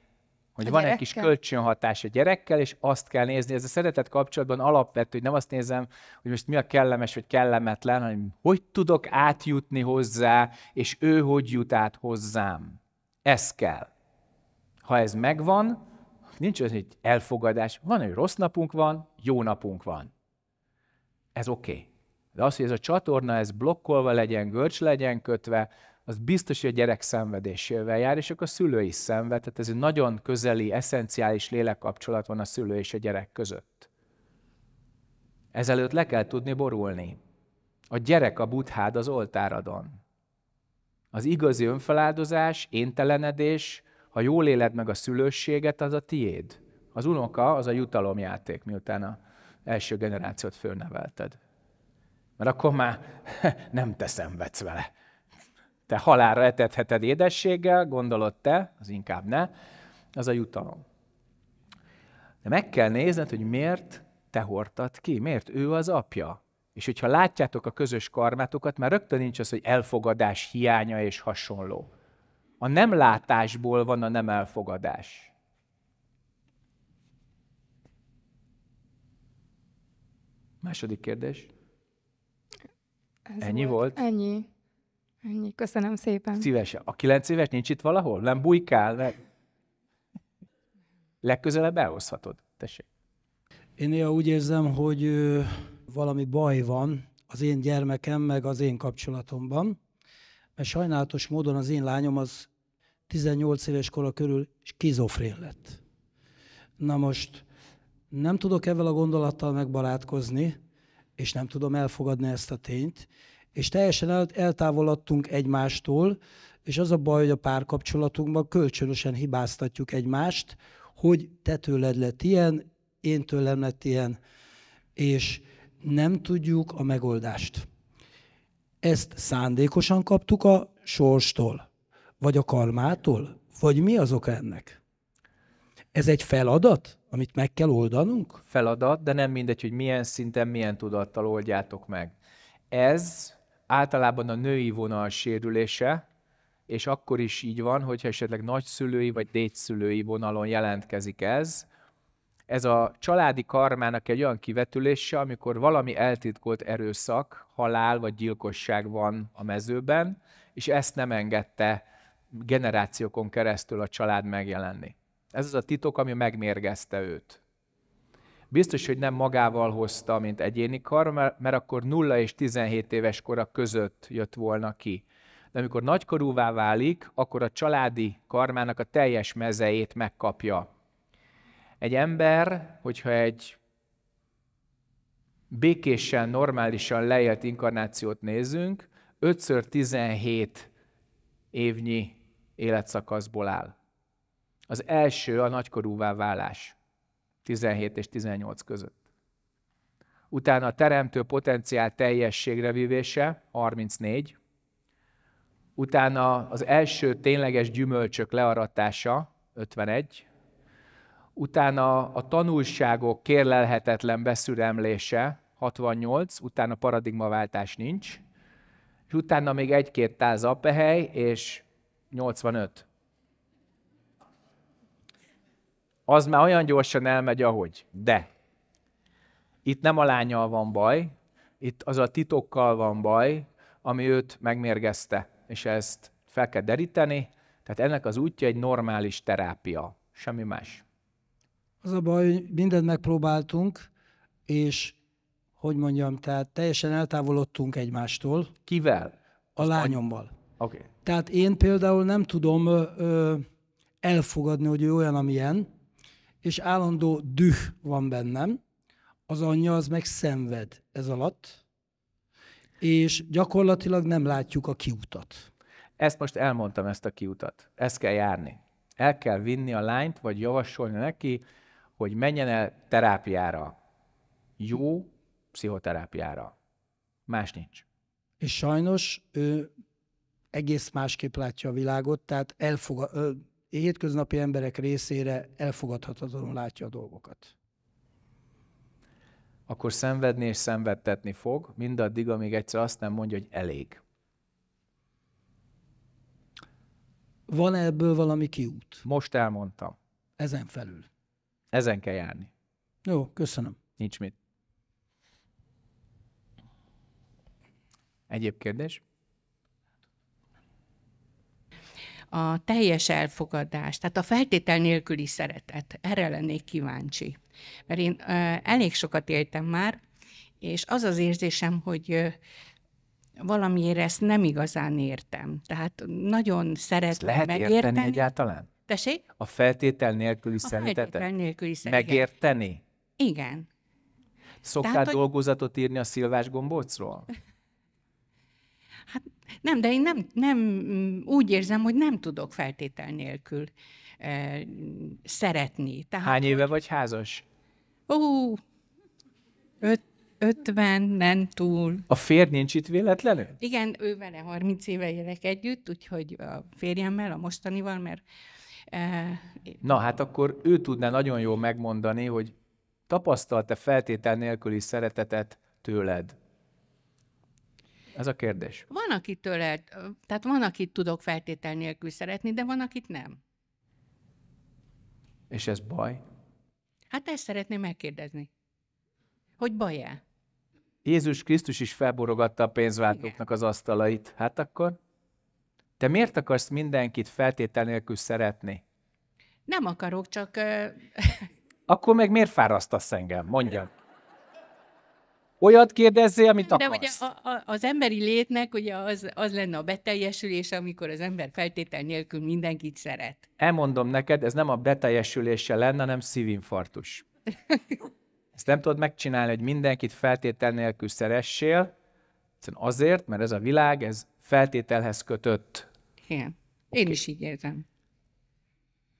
hogy a van gyerekkel? egy kis kölcsönhatás a gyerekkel, és azt kell nézni. Ez a szeretet kapcsolatban alapvető, hogy nem azt nézem, hogy most mi a kellemes vagy kellemetlen, hanem hogy tudok átjutni hozzá, és ő hogy jut át hozzám. Ez kell. Ha ez megvan, nincs az egy elfogadás. Van, hogy rossz napunk van, jó napunk van. Ez oké. Okay. De az, hogy ez a csatorna, ez blokkolva legyen, görcs legyen kötve, az biztos, hogy a gyerek szenvedésével jár, és akkor a szülő is szenved. Tehát ez egy nagyon közeli, eszenciális lélekkapcsolat van a szülő és a gyerek között. Ezelőtt le kell tudni borulni. A gyerek a buthád az oltáradon. Az igazi önfeláldozás, éntelenedés, ha jól éled meg a szülősséget, az a tiéd. Az unoka az a jutalomjáték, miután a első generációt fölnevelted. Mert akkor már nem te szenvedsz vele te halára etetheted édességgel, gondolod te, az inkább ne, az a jutalom. De meg kell nézned, hogy miért te hordtad ki, miért ő az apja. És hogyha látjátok a közös karmátokat, már rögtön nincs az, hogy elfogadás hiánya és hasonló. A nem látásból van a nem elfogadás. Második kérdés. Ez ennyi volt? volt? Ennyi. Ennyi, köszönöm szépen. Szívesen. A kilenc éves nincs itt valahol? Nem bujkál? Nem. Legközelebb elhozhatod. Tessék. Én néha úgy érzem, hogy valami baj van az én gyermekem, meg az én kapcsolatomban, mert sajnálatos módon az én lányom az 18 éves kora körül skizofrén lett. Na most nem tudok ezzel a gondolattal megbarátkozni, és nem tudom elfogadni ezt a tényt, és teljesen el, eltávolodtunk egymástól, és az a baj, hogy a párkapcsolatunkban kölcsönösen hibáztatjuk egymást, hogy te tőled lett ilyen, én tőlem lett ilyen, és nem tudjuk a megoldást. Ezt szándékosan kaptuk a sorstól, vagy a karmától, vagy mi az oka ennek? Ez egy feladat, amit meg kell oldanunk? Feladat, de nem mindegy, hogy milyen szinten, milyen tudattal oldjátok meg. Ez általában a női vonal sérülése, és akkor is így van, hogyha esetleg nagyszülői vagy dédszülői vonalon jelentkezik ez. Ez a családi karmának egy olyan kivetülése, amikor valami eltitkolt erőszak, halál vagy gyilkosság van a mezőben, és ezt nem engedte generációkon keresztül a család megjelenni. Ez az a titok, ami megmérgezte őt biztos, hogy nem magával hozta, mint egyéni kar, mert akkor 0 és 17 éves kora között jött volna ki. De amikor nagykorúvá válik, akkor a családi karmának a teljes mezejét megkapja. Egy ember, hogyha egy békésen, normálisan leélt inkarnációt nézünk, 5x17 évnyi életszakaszból áll. Az első a nagykorúvá válás. 17 és 18 között. Utána a teremtő potenciál teljességre vivése, 34. Utána az első tényleges gyümölcsök learatása, 51. Utána a tanulságok kérlelhetetlen beszüremlése, 68. Utána paradigmaváltás nincs. És utána még egy-két tázapehely, és 85. az már olyan gyorsan elmegy, ahogy. De itt nem a lányal van baj, itt az a titokkal van baj, ami őt megmérgezte, és ezt fel kell deríteni. Tehát ennek az útja egy normális terápia, semmi más. Az a baj, hogy mindent megpróbáltunk, és hogy mondjam, tehát teljesen eltávolodtunk egymástól. Kivel? A lányommal. Oké. Okay. Tehát én például nem tudom ö, ö, elfogadni, hogy ő olyan, amilyen, és állandó düh van bennem, az anyja az meg szenved ez alatt, és gyakorlatilag nem látjuk a kiutat. Ezt most elmondtam, ezt a kiutat. Ezt kell járni. El kell vinni a lányt, vagy javasolni neki, hogy menjen el terápiára. Jó pszichoterápiára. Más nincs. És sajnos ő egész másképp látja a világot, tehát elfog, hétköznapi emberek részére elfogadhatatlanul látja a dolgokat. Akkor szenvedni és szenvedtetni fog, mindaddig, amíg egyszer azt nem mondja, hogy elég. Van ebből valami kiút? Most elmondtam. Ezen felül. Ezen kell járni. Jó, köszönöm. Nincs mit. Egyéb kérdés? a teljes elfogadás, tehát a feltétel nélküli szeretet. Erre lennék kíváncsi. Mert én elég sokat éltem már, és az az érzésem, hogy valamiért ezt nem igazán értem. Tehát nagyon szeretem lehet megérteni. érteni egyáltalán? Tessék? A feltétel nélküli szeretetet? A feltétel nélküli szeretetet. Megérteni? Igen. Szoktál Tehát, dolgozatot hogy... írni a szilvás gombócról? Hát nem, de én nem, nem mm, úgy érzem, hogy nem tudok feltétel nélkül e, szeretni. Tehát, Hány éve vagy házas? Ó, öt, ötven, nem túl. A férj nincs itt véletlenül? Igen, ő vele 30 éve élek együtt, úgyhogy a férjemmel, a mostanival, mert... E, Na hát akkor ő tudná nagyon jól megmondani, hogy tapasztalt-e feltétel nélküli szeretetet tőled? Ez a kérdés. Van, akitől lehet, tehát van, akit tudok feltétel nélkül szeretni, de van, akit nem. És ez baj? Hát ezt szeretném megkérdezni. Hogy baj-e? Jézus Krisztus is felborogatta a pénzváltóknak az asztalait. Hát akkor? Te miért akarsz mindenkit feltétel nélkül szeretni? Nem akarok, csak... Akkor meg miért fárasztasz engem? Mondjad. Olyat kérdezzél, amit akarsz. De ugye a, a, az emberi létnek ugye az, az lenne a beteljesülés, amikor az ember feltétel nélkül mindenkit szeret. Elmondom neked, ez nem a beteljesülése lenne, hanem szívinfartus. Ezt nem tudod megcsinálni, hogy mindenkit feltétel nélkül szeressél, azért, mert ez a világ, ez feltételhez kötött. Igen. Én okay. is így érzem.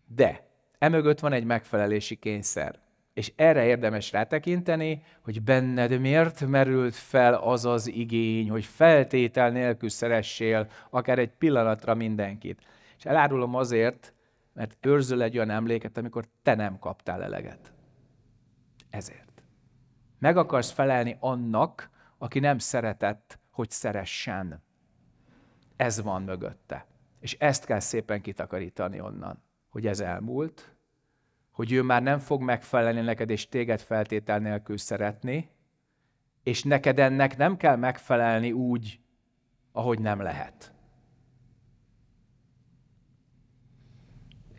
De emögött van egy megfelelési kényszer. És erre érdemes rátekinteni, hogy benned miért merült fel az az igény, hogy feltétel nélkül szeressél akár egy pillanatra mindenkit. És elárulom azért, mert őrzöl egy olyan emléket, amikor te nem kaptál eleget. Ezért. Meg akarsz felelni annak, aki nem szeretett, hogy szeressen. Ez van mögötte. És ezt kell szépen kitakarítani onnan, hogy ez elmúlt, hogy ő már nem fog megfelelni neked, és téged feltétel nélkül szeretni, és neked ennek nem kell megfelelni úgy, ahogy nem lehet.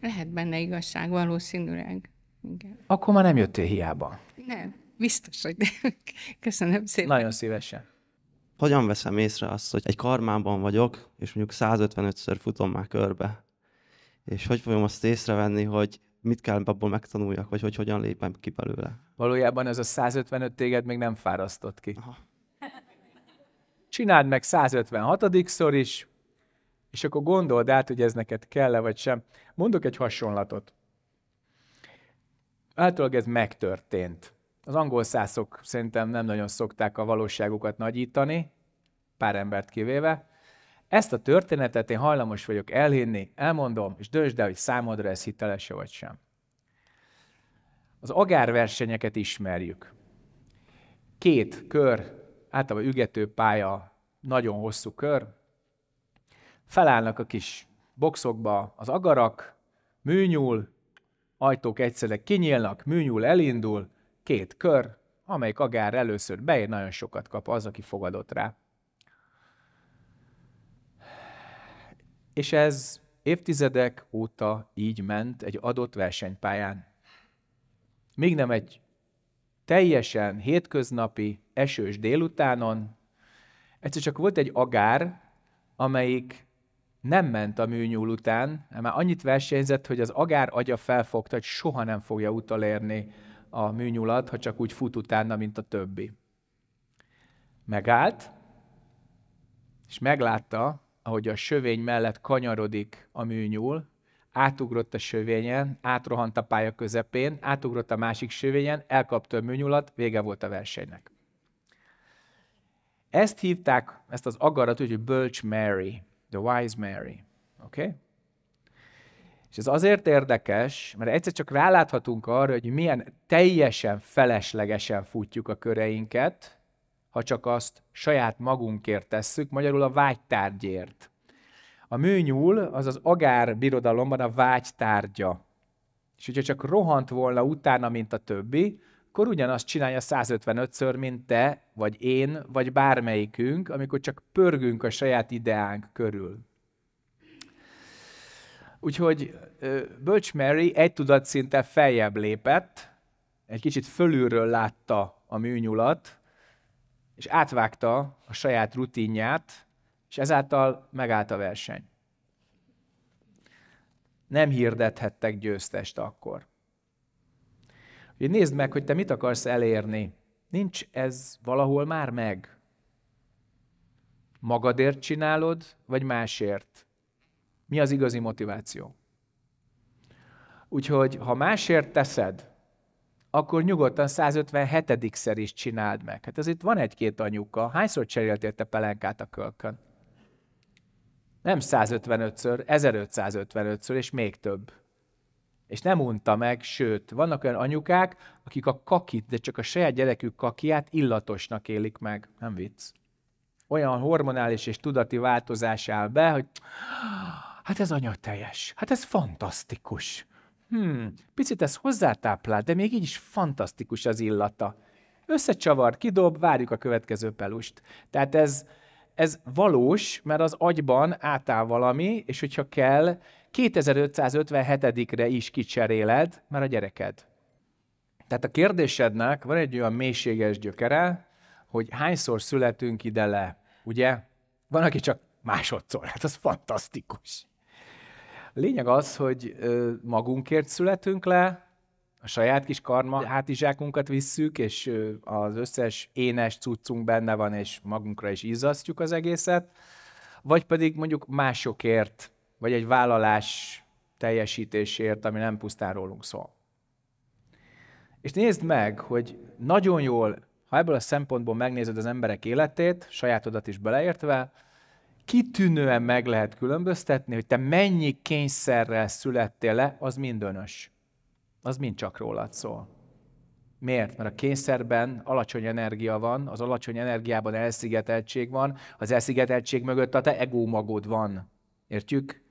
Lehet benne igazság, valószínűleg. Igen. Akkor már nem jöttél hiába. Nem, biztos, hogy nem. Köszönöm szépen. Nagyon szívesen. Hogyan veszem észre azt, hogy egy karmában vagyok, és mondjuk 155-ször futom már körbe? És hogy fogom azt észrevenni, hogy mit kell abból megtanuljak, vagy hogy hogyan lépem ki belőle. Valójában ez a 155 téged még nem fárasztott ki. Aha. Csináld meg 156-szor is, és akkor gondold át, hogy ez neked kell-e vagy sem. Mondok egy hasonlatot. Általában ez megtörtént. Az angol szászok szerintem nem nagyon szokták a valóságukat nagyítani, pár embert kivéve, ezt a történetet én hajlamos vagyok elhinni, elmondom, és döntsd el, hogy számodra ez hiteles vagy sem. Az agárversenyeket ismerjük. Két kör, általában ügető pálya, nagyon hosszú kör. Felállnak a kis boxokba az agarak, műnyúl, ajtók egyszerre kinyílnak, műnyúl elindul, két kör, amelyik agár először beér, nagyon sokat kap az, aki fogadott rá. És ez évtizedek óta így ment egy adott versenypályán. Még nem egy teljesen hétköznapi, esős délutánon, egyszer csak volt egy agár, amelyik nem ment a műnyúl után, mert annyit versenyzett, hogy az agár agya felfogta, hogy soha nem fogja utalérni a műnyulat, ha csak úgy fut utána, mint a többi. Megállt, és meglátta, ahogy a sövény mellett kanyarodik a műnyúl, átugrott a sövényen, átrohant a pálya közepén, átugrott a másik sövényen, elkapta a műnyulat, vége volt a versenynek. Ezt hívták, ezt az agarat, úgy, hogy Bölcs Mary, the wise Mary. Oké? Okay? És ez azért érdekes, mert egyszer csak ráláthatunk arra, hogy milyen teljesen feleslegesen futjuk a köreinket, ha csak azt saját magunkért tesszük, magyarul a vágytárgyért. A műnyúl az az agár birodalomban a vágytárgya. És hogyha csak rohant volna utána, mint a többi, akkor ugyanazt csinálja 155-ször, mint te, vagy én, vagy bármelyikünk, amikor csak pörgünk a saját ideánk körül. Úgyhogy Bölcs Mary egy tudatszinttel feljebb lépett, egy kicsit fölülről látta a műnyulat, és átvágta a saját rutinját, és ezáltal megállt a verseny. Nem hirdethettek győztest akkor. Úgyhogy nézd meg, hogy te mit akarsz elérni. Nincs ez valahol már meg? Magadért csinálod, vagy másért? Mi az igazi motiváció? Úgyhogy, ha másért teszed, akkor nyugodtan 157 szer is csináld meg. Hát ez itt van egy-két anyuka. Hányszor cseréltél te pelenkát a kölkön? Nem 155-ször, 1555-ször, és még több. És nem unta meg, sőt, vannak olyan anyukák, akik a kakit, de csak a saját gyerekük kakiát illatosnak élik meg. Nem vicc. Olyan hormonális és tudati változás áll be, hogy hát ez anya teljes. hát ez fantasztikus. Hmm, picit ez hozzátáplál, de még így is fantasztikus az illata. Összecsavar, kidob, várjuk a következő pelust. Tehát ez, ez valós, mert az agyban átáll valami, és hogyha kell, 2557-re is kicseréled, mert a gyereked. Tehát a kérdésednek van egy olyan mélységes gyökere, hogy hányszor születünk ide le, ugye? Van, aki csak másodszor, hát az fantasztikus. Lényeg az, hogy magunkért születünk le, a saját kis karma hátizsákunkat visszük, és az összes énes cuccunk benne van, és magunkra is izzasztjuk az egészet, vagy pedig mondjuk másokért, vagy egy vállalás teljesítésért, ami nem pusztán rólunk szól. És nézd meg, hogy nagyon jól, ha ebből a szempontból megnézed az emberek életét, sajátodat is beleértve, kitűnően meg lehet különböztetni, hogy te mennyi kényszerrel születtél le, az mind önös. Az mind csak rólad szól. Miért? Mert a kényszerben alacsony energia van, az alacsony energiában elszigeteltség van, az elszigeteltség mögött a te ego magod van. Értjük?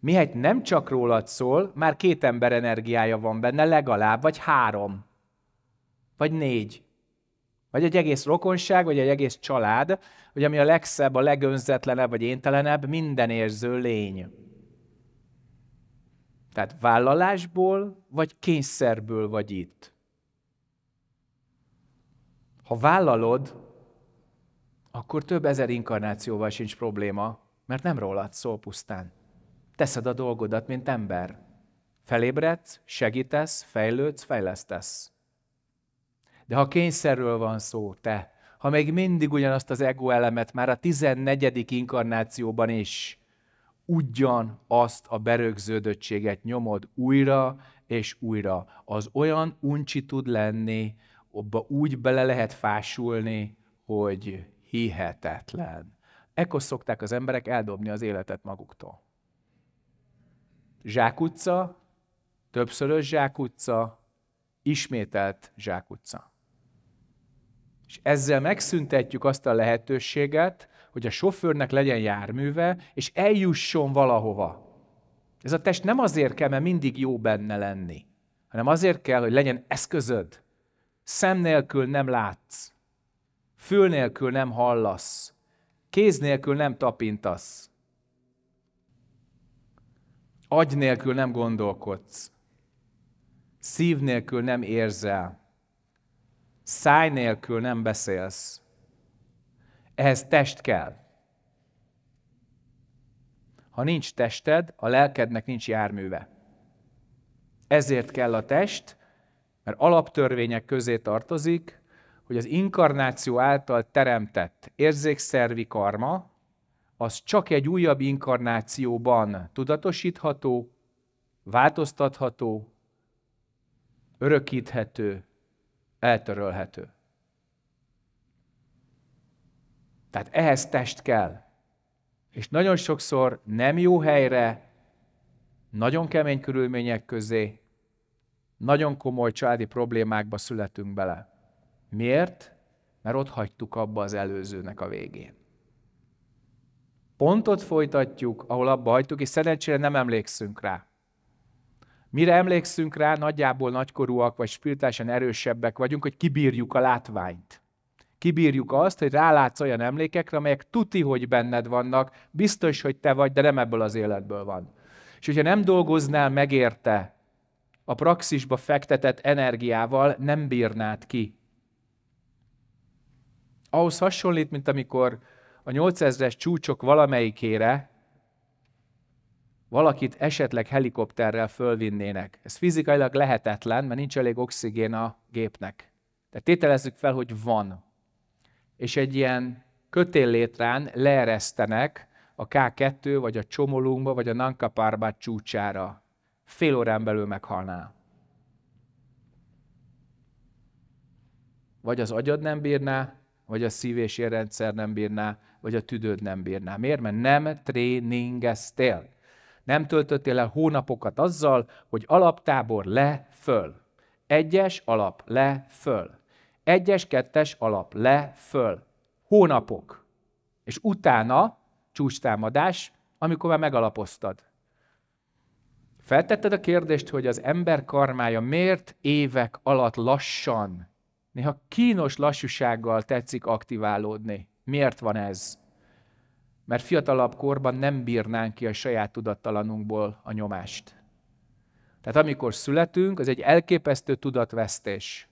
Mihelyt nem csak rólad szól, már két ember energiája van benne, legalább, vagy három, vagy négy. Vagy egy egész rokonság, vagy egy egész család, vagy ami a legszebb, a legönzetlenebb, vagy éntelenebb, minden érző lény. Tehát vállalásból, vagy kényszerből vagy itt. Ha vállalod, akkor több ezer inkarnációval sincs probléma, mert nem rólad szól pusztán. Teszed a dolgodat, mint ember. Felébredsz, segítesz, fejlődsz, fejlesztesz. De ha kényszerről van szó, te, ha még mindig ugyanazt az ego elemet, már a 14. inkarnációban is, ugyanazt a berögződöttséget nyomod újra és újra. Az olyan uncsi tud lenni, abba úgy bele lehet fásulni, hogy hihetetlen. Ekkor szokták az emberek eldobni az életet maguktól. Zsákutca, többszörös zsákutca, ismételt zsákutca. És ezzel megszüntetjük azt a lehetőséget, hogy a sofőrnek legyen járműve, és eljusson valahova. Ez a test nem azért kell, mert mindig jó benne lenni, hanem azért kell, hogy legyen eszközöd. Szem nélkül nem látsz, fül nélkül nem hallasz, kéz nélkül nem tapintasz, agy nélkül nem gondolkodsz, szív nélkül nem érzel, Száj nélkül nem beszélsz. Ehhez test kell. Ha nincs tested, a lelkednek nincs járműve. Ezért kell a test, mert alaptörvények közé tartozik, hogy az inkarnáció által teremtett érzékszervi karma, az csak egy újabb inkarnációban tudatosítható, változtatható, örökíthető, eltörölhető. Tehát ehhez test kell. És nagyon sokszor nem jó helyre, nagyon kemény körülmények közé, nagyon komoly családi problémákba születünk bele. Miért? Mert ott hagytuk abba az előzőnek a végén. Pontot folytatjuk, ahol abba hagytuk, és szerencsére nem emlékszünk rá. Mire emlékszünk rá, nagyjából nagykorúak vagy spirituálisan erősebbek vagyunk, hogy kibírjuk a látványt. Kibírjuk azt, hogy rálátsz olyan emlékekre, amelyek tuti, hogy benned vannak, biztos, hogy te vagy, de nem ebből az életből van. És hogyha nem dolgoznál megérte a praxisba fektetett energiával, nem bírnád ki. Ahhoz hasonlít, mint amikor a 8000-es csúcsok valamelyikére valakit esetleg helikopterrel fölvinnének. Ez fizikailag lehetetlen, mert nincs elég oxigén a gépnek. Tehát tételezzük fel, hogy van. És egy ilyen kötéllétrán leeresztenek a K2, vagy a csomolunkba vagy a Nankapárbát csúcsára. Fél órán belül meghalnál. Vagy az agyad nem bírná, vagy a szív- és érrendszer nem bírná, vagy a tüdőd nem bírná. Miért? Mert nem tréningeztél. Nem töltöttél el hónapokat azzal, hogy alaptábor le, föl. Egyes alap le, föl. Egyes, kettes alap le, föl. Hónapok. És utána csúcstámadás, amikor már megalapoztad. Feltetted a kérdést, hogy az ember karmája miért évek alatt lassan, néha kínos lassúsággal tetszik aktiválódni. Miért van ez? Mert fiatalabb korban nem bírnánk ki a saját tudattalanunkból a nyomást. Tehát amikor születünk, az egy elképesztő tudatvesztés.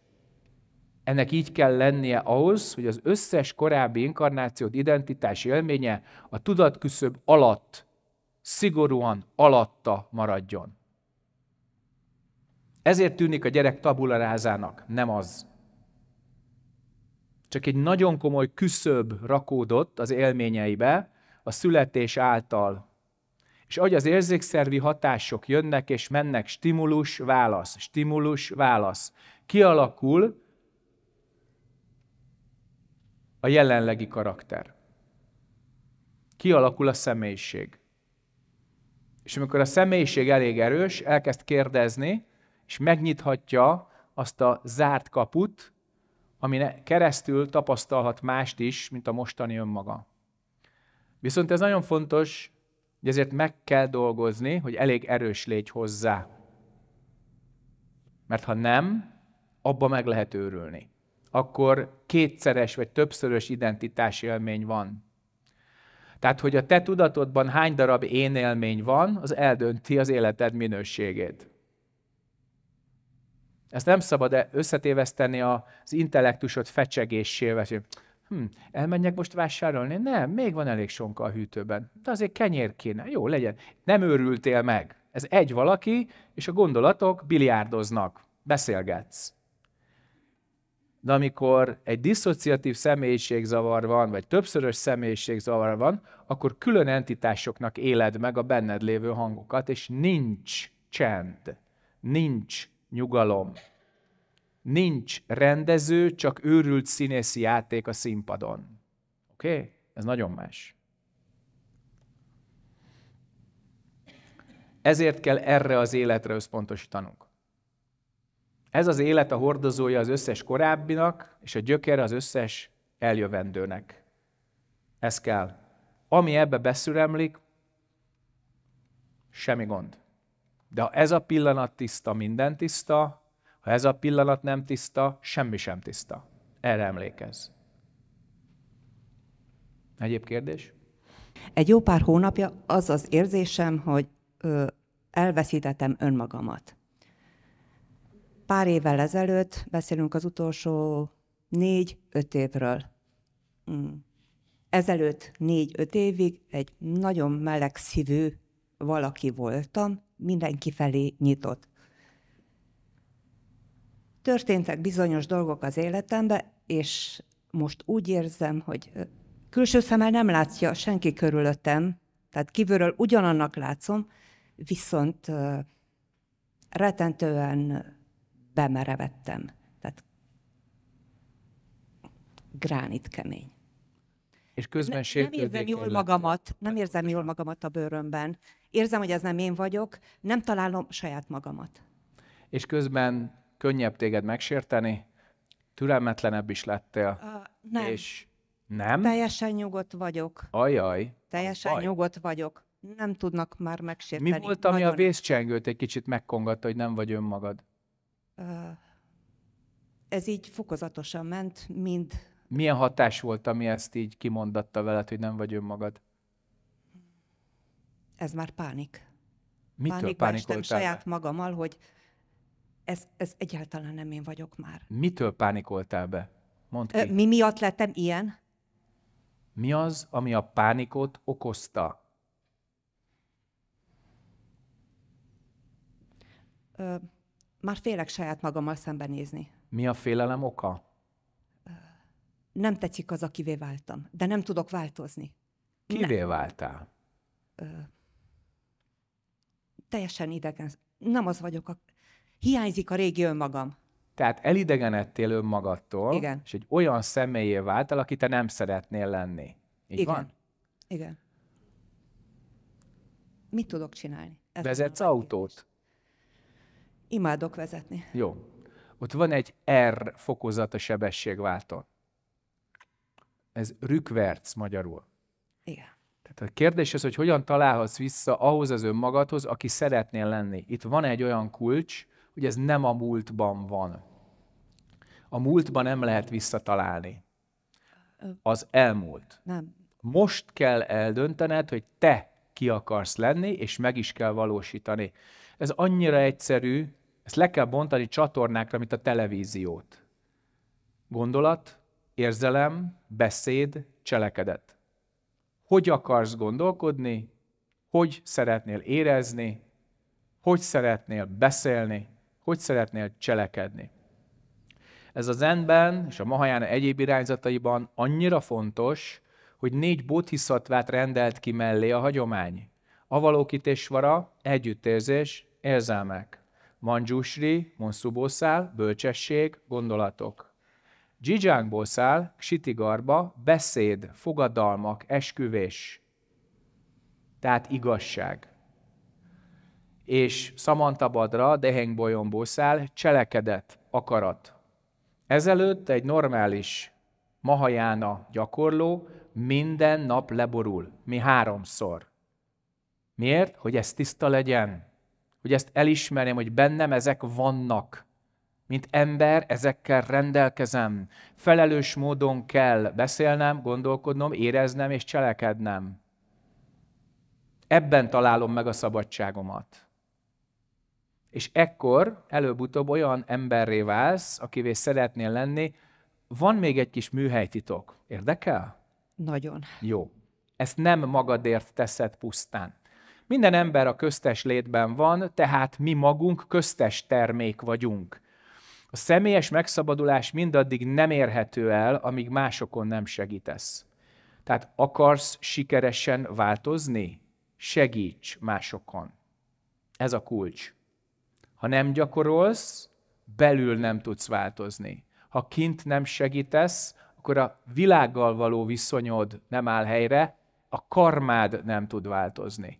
Ennek így kell lennie ahhoz, hogy az összes korábbi inkarnációt, identitás élménye a tudatküszöb alatt, szigorúan alatta maradjon. Ezért tűnik a gyerek tabularázának, nem az. Csak egy nagyon komoly küszöb rakódott az élményeibe, a születés által. És ahogy az érzékszervi hatások jönnek és mennek, stimulus, válasz, stimulus, válasz. Kialakul a jelenlegi karakter. Kialakul a személyiség. És amikor a személyiség elég erős, elkezd kérdezni, és megnyithatja azt a zárt kaput, amin keresztül tapasztalhat mást is, mint a mostani önmaga. Viszont ez nagyon fontos, hogy ezért meg kell dolgozni, hogy elég erős légy hozzá. Mert ha nem, abba meg lehet őrülni. Akkor kétszeres vagy többszörös identitás élmény van. Tehát, hogy a te tudatodban hány darab én élmény van, az eldönti az életed minőségét. Ezt nem szabad összetéveszteni az intellektusod fecsegésével, Hm, elmenjek most vásárolni? Nem, még van elég sonka a hűtőben. De azért kenyér kéne. Jó, legyen. Nem őrültél meg. Ez egy valaki, és a gondolatok biliárdoznak. Beszélgetsz. De amikor egy diszociatív személyiségzavar van, vagy többszörös személyiségzavar van, akkor külön entitásoknak éled meg a benned lévő hangokat, és nincs csend, nincs nyugalom nincs rendező, csak őrült színészi játék a színpadon. Oké? Okay? Ez nagyon más. Ezért kell erre az életre összpontosítanunk. Ez az élet a hordozója az összes korábbinak, és a gyökere az összes eljövendőnek. Ez kell. Ami ebbe beszüremlik, semmi gond. De ha ez a pillanat tiszta, minden tiszta, ha ez a pillanat nem tiszta, semmi sem tiszta. Erre emlékezz. Egyéb kérdés? Egy jó pár hónapja az az érzésem, hogy ö, elveszítettem önmagamat. Pár évvel ezelőtt beszélünk az utolsó négy-öt évről. Mm. Ezelőtt négy-öt évig egy nagyon meleg szívű valaki voltam, mindenki felé nyitott történtek bizonyos dolgok az életemben, és most úgy érzem, hogy külső szemmel nem látja senki körülöttem, tehát kívülről ugyanannak látszom, viszont retentően bemerevettem. Tehát gránit kemény. És közben ne, Nem érzem jól előtt. magamat, nem érzem jól magamat a bőrömben. Érzem, hogy ez nem én vagyok, nem találom saját magamat. És közben könnyebb téged megsérteni, türelmetlenebb is lettél. Uh, nem. És nem? Teljesen nyugodt vagyok. Ajaj. Teljesen baj. nyugodt vagyok. Nem tudnak már megsérteni. Mi volt, ami Nagyon... a vészcsengőt egy kicsit megkongatta, hogy nem vagy önmagad? Uh, ez így fokozatosan ment, mind... Milyen hatás volt, ami ezt így kimondatta veled, hogy nem vagy önmagad? Ez már pánik. Mitől pánikoltál? saját magammal, hogy ez, ez egyáltalán nem én vagyok már. Mitől pánikoltál be? Mondd ki. Ö, mi miatt lettem ilyen? Mi az, ami a pánikot okozta? Ö, már félek saját magammal szembenézni. Mi a félelem oka? Ö, nem tetszik az, akivé váltam, de nem tudok változni. Kivé ne. váltál? Ö, teljesen idegen. Nem az vagyok, a, hiányzik a régi önmagam. Tehát elidegenedtél önmagadtól, Igen. és egy olyan személyé váltál, aki te nem szeretnél lenni. Így Igen. van? Igen. Mit tudok csinálni? Ezt Vezetsz autót? Imádok vezetni. Jó. Ott van egy R fokozat a sebességváltón. Ez rükverc magyarul. Igen. Tehát a kérdés az, hogy hogyan találhatsz vissza ahhoz az önmagadhoz, aki szeretnél lenni. Itt van egy olyan kulcs, hogy ez nem a múltban van. A múltban nem lehet visszatalálni. Az elmúlt. Nem. Most kell eldöntened, hogy te ki akarsz lenni, és meg is kell valósítani. Ez annyira egyszerű, ezt le kell bontani csatornákra, mint a televíziót. Gondolat, érzelem, beszéd, cselekedet. Hogy akarsz gondolkodni, hogy szeretnél érezni, hogy szeretnél beszélni, hogy szeretnél cselekedni? Ez a zenben és a mahajána egyéb irányzataiban annyira fontos, hogy négy bodhisattvát rendelt ki mellé a hagyomány. Avalókitésvara, együttérzés, érzelmek. Manjushri, monszubószál, bölcsesség, gondolatok. Dzsidzsánkból száll, ksitigarba, beszéd, fogadalmak, esküvés. Tehát igazság és szamantabadra, dehengbolyon bószál, cselekedett akarat. Ezelőtt egy normális mahajána gyakorló minden nap leborul, mi háromszor. Miért? Hogy ez tiszta legyen. Hogy ezt elismerjem, hogy bennem ezek vannak. Mint ember ezekkel rendelkezem. Felelős módon kell beszélnem, gondolkodnom, éreznem és cselekednem. Ebben találom meg a szabadságomat. És ekkor előbb-utóbb olyan emberré válsz, akivé szeretnél lenni. Van még egy kis műhelytitok. Érdekel? Nagyon. Jó. Ezt nem magadért teszed pusztán. Minden ember a köztes létben van, tehát mi magunk köztes termék vagyunk. A személyes megszabadulás mindaddig nem érhető el, amíg másokon nem segítesz. Tehát akarsz sikeresen változni? Segíts másokon. Ez a kulcs. Ha nem gyakorolsz, belül nem tudsz változni. Ha kint nem segítesz, akkor a világgal való viszonyod nem áll helyre, a karmád nem tud változni.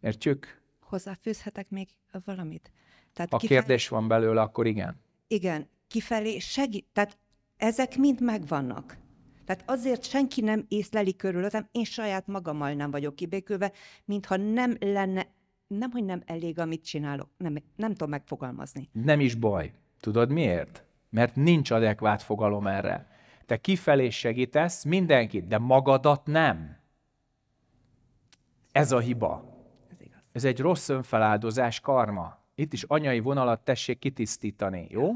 Értjük? Hozzáfűzhetek még valamit? Tehát ha kifelé... kérdés van belőle, akkor igen. Igen, kifelé segít, tehát ezek mind megvannak. Tehát azért senki nem észleli körülöttem, én saját magammal nem vagyok kibékülve, mintha nem lenne nem, hogy nem elég, amit csinálok. Nem, nem tudom megfogalmazni. Nem is baj. Tudod miért? Mert nincs adekvát fogalom erre. Te kifelé segítesz mindenkit, de magadat nem. Ez a hiba. Ez, igaz. Ez egy rossz önfeláldozás karma. Itt is anyai vonalat tessék kitisztítani, jó?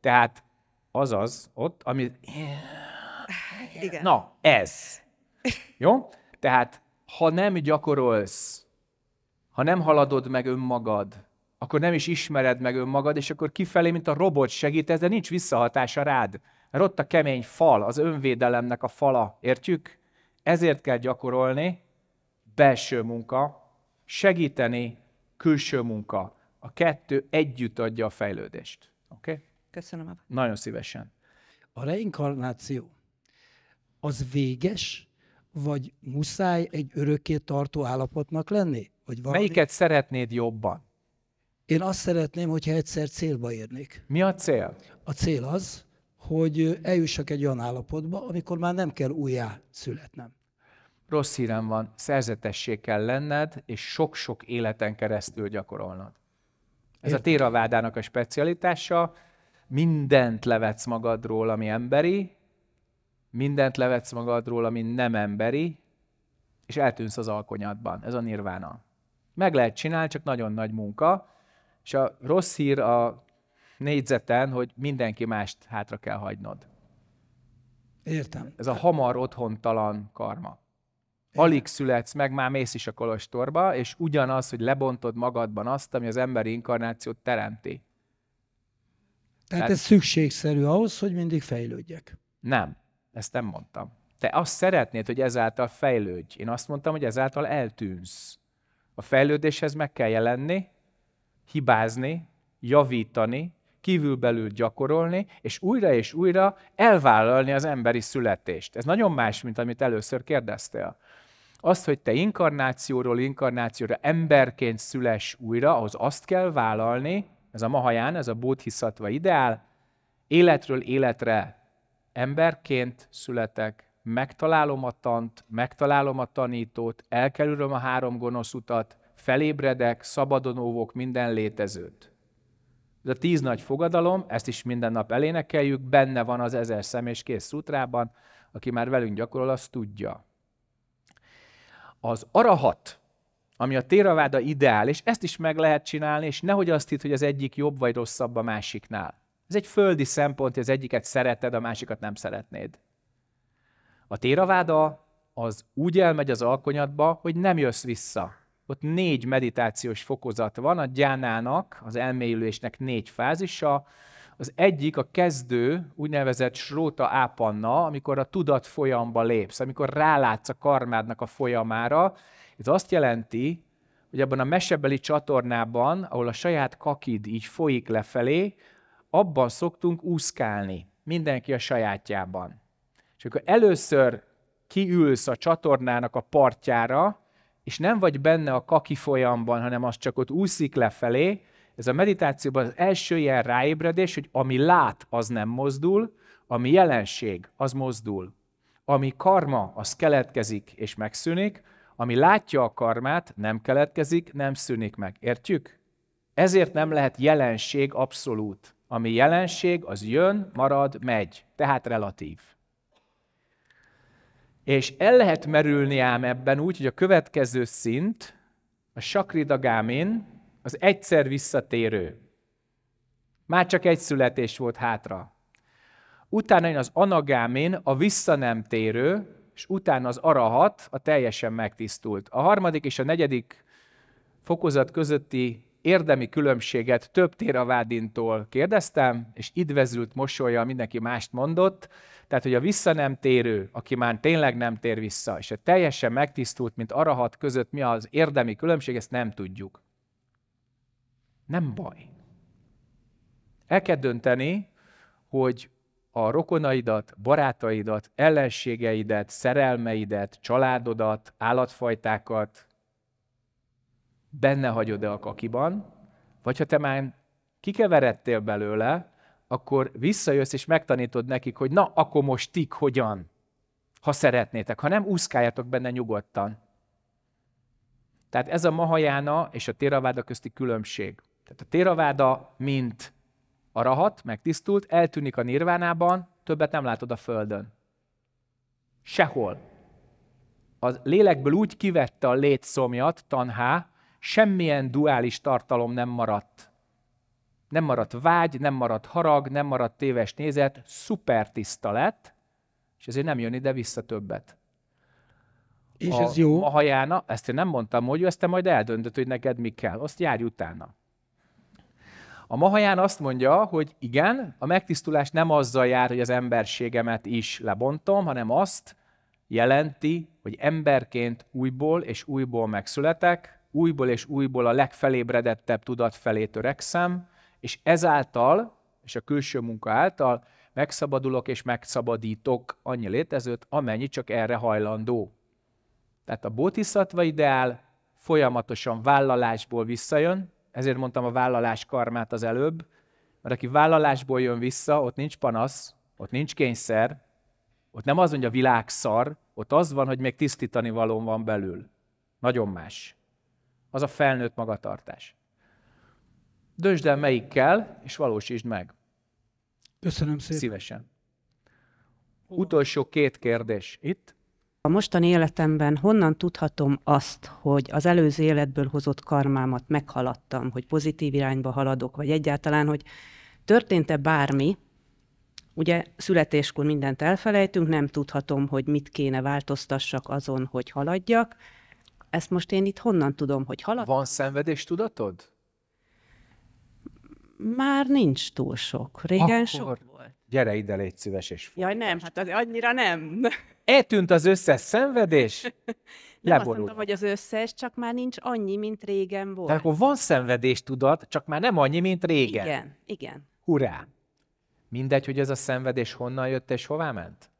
Tehát azaz ott, ami... Igen. Na, ez. Jó? Tehát, ha nem gyakorolsz ha nem haladod meg önmagad, akkor nem is ismered meg önmagad, és akkor kifelé, mint a robot ez, de nincs visszahatása rád. Mert ott a kemény fal, az önvédelemnek a fala, értjük? Ezért kell gyakorolni belső munka, segíteni külső munka. A kettő együtt adja a fejlődést. Oké? Okay? Köszönöm. Nagyon szívesen. A reinkarnáció az véges, vagy muszáj egy örökké tartó állapotnak lenni? Vagy valami? Melyiket szeretnéd jobban? Én azt szeretném, hogyha egyszer célba érnék. Mi a cél? A cél az, hogy eljussak egy olyan állapotba, amikor már nem kell újjá születnem. Rossz hírem van, szerzetessé kell lenned, és sok-sok életen keresztül gyakorolnod. Ez Értem. a téravádának a specialitása, mindent levetsz magadról, ami emberi, mindent levetsz magadról, ami nem emberi, és eltűnsz az alkonyatban. Ez a nirvána. Meg lehet csinálni, csak nagyon nagy munka, és a rossz hír a négyzeten, hogy mindenki mást hátra kell hagynod. Értem. Ez a hamar otthontalan karma. Értem. Alig születsz meg, már mész is a kolostorba, és ugyanaz, hogy lebontod magadban azt, ami az emberi inkarnációt teremti. Tehát, Tehát ez szükségszerű ahhoz, hogy mindig fejlődjek. Nem. Ezt nem mondtam. Te azt szeretnéd, hogy ezáltal fejlődj. Én azt mondtam, hogy ezáltal eltűnsz. A fejlődéshez meg kell jelenni, hibázni, javítani, kívülbelül gyakorolni, és újra és újra elvállalni az emberi születést. Ez nagyon más, mint amit először kérdeztél. Az, hogy te inkarnációról inkarnációra emberként szüles újra, ahhoz azt kell vállalni, ez a mahaján, ez a bódhiszatva ideál, életről életre emberként születek, megtalálom a tant, megtalálom a tanítót, elkerülöm a három gonosz utat, felébredek, szabadon óvok minden létezőt. Ez a tíz nagy fogadalom, ezt is minden nap elénekeljük, benne van az ezer szem és kész szutrában, aki már velünk gyakorol, azt tudja. Az arahat, ami a téraváda ideál, és ezt is meg lehet csinálni, és nehogy azt hitt, hogy az egyik jobb vagy rosszabb a másiknál. Ez egy földi szempont, hogy az egyiket szereted, a másikat nem szeretnéd. A téraváda az úgy elmegy az alkonyatba, hogy nem jössz vissza. Ott négy meditációs fokozat van, a gyánának, az elmélyülésnek négy fázisa. Az egyik a kezdő, úgynevezett sróta ápanna, amikor a tudat folyamba lépsz, amikor rálátsz a karmádnak a folyamára. Ez azt jelenti, hogy abban a mesebeli csatornában, ahol a saját kakid így folyik lefelé, abban szoktunk úszkálni, mindenki a sajátjában. És akkor először kiülsz a csatornának a partjára, és nem vagy benne a kaki folyamban, hanem az csak ott úszik lefelé, ez a meditációban az első ilyen ráébredés, hogy ami lát, az nem mozdul, ami jelenség, az mozdul. Ami karma, az keletkezik és megszűnik, ami látja a karmát, nem keletkezik, nem szűnik meg. Értjük? Ezért nem lehet jelenség abszolút ami jelenség, az jön, marad, megy. Tehát relatív. És el lehet merülni ám ebben úgy, hogy a következő szint, a sakridagámin, az egyszer visszatérő. Már csak egy születés volt hátra. Utána jön az anagámin, a vissza nem térő, és utána az arahat, a teljesen megtisztult. A harmadik és a negyedik fokozat közötti érdemi különbséget több téravádintól kérdeztem, és idvezült mosolya mindenki mást mondott, tehát, hogy a vissza nem térő, aki már tényleg nem tér vissza, és a teljesen megtisztult, mint arahat között mi az érdemi különbség, ezt nem tudjuk. Nem baj. El kell dönteni, hogy a rokonaidat, barátaidat, ellenségeidet, szerelmeidet, családodat, állatfajtákat, benne hagyod-e a kakiban, vagy ha te már kikeveredtél belőle, akkor visszajössz és megtanítod nekik, hogy na, akkor most tik hogyan, ha szeretnétek, ha nem úszkáljatok benne nyugodtan. Tehát ez a mahajána és a téraváda közti különbség. Tehát a téraváda, mint a rahat, megtisztult, eltűnik a nirvánában, többet nem látod a földön. Sehol. A lélekből úgy kivette a létszomjat, tanhá, semmilyen duális tartalom nem maradt. Nem maradt vágy, nem maradt harag, nem maradt téves nézet, szuper tiszta lett, és ezért nem jön ide vissza többet. És a, ez jó? A hajána, ezt én nem mondtam, hogy ezt te majd eldöntöd, hogy neked mi kell. Azt járj utána. A Mahaján azt mondja, hogy igen, a megtisztulás nem azzal jár, hogy az emberségemet is lebontom, hanem azt jelenti, hogy emberként újból és újból megszületek, újból és újból a legfelébredettebb tudat felé törekszem, és ezáltal, és a külső munka által megszabadulok és megszabadítok annyi létezőt, amennyi csak erre hajlandó. Tehát a bótiszatva ideál folyamatosan vállalásból visszajön, ezért mondtam a vállalás karmát az előbb, mert aki vállalásból jön vissza, ott nincs panasz, ott nincs kényszer, ott nem az, hogy a világ szar, ott az van, hogy még tisztítani valón van belül. Nagyon más az a felnőtt magatartás. Döntsd el, melyik kell, és valósítsd meg. Köszönöm szépen. Szívesen. Utolsó két kérdés itt. A mostani életemben honnan tudhatom azt, hogy az előző életből hozott karmámat meghaladtam, hogy pozitív irányba haladok, vagy egyáltalán, hogy történt-e bármi, Ugye születéskor mindent elfelejtünk, nem tudhatom, hogy mit kéne változtassak azon, hogy haladjak, ezt most én itt honnan tudom, hogy halad? Van szenvedés tudatod? Már nincs túl sok. Régen Akkor sok volt. Gyere ide, légy szíves és folytasd. Jaj, nem, hát az, annyira nem. Eltűnt az összes szenvedés? nem azt mondom, hogy az összes, csak már nincs annyi, mint régen volt. Tehát akkor van szenvedés tudat, csak már nem annyi, mint régen. Igen, igen. Hurrá! Mindegy, hogy ez a szenvedés honnan jött és hová ment?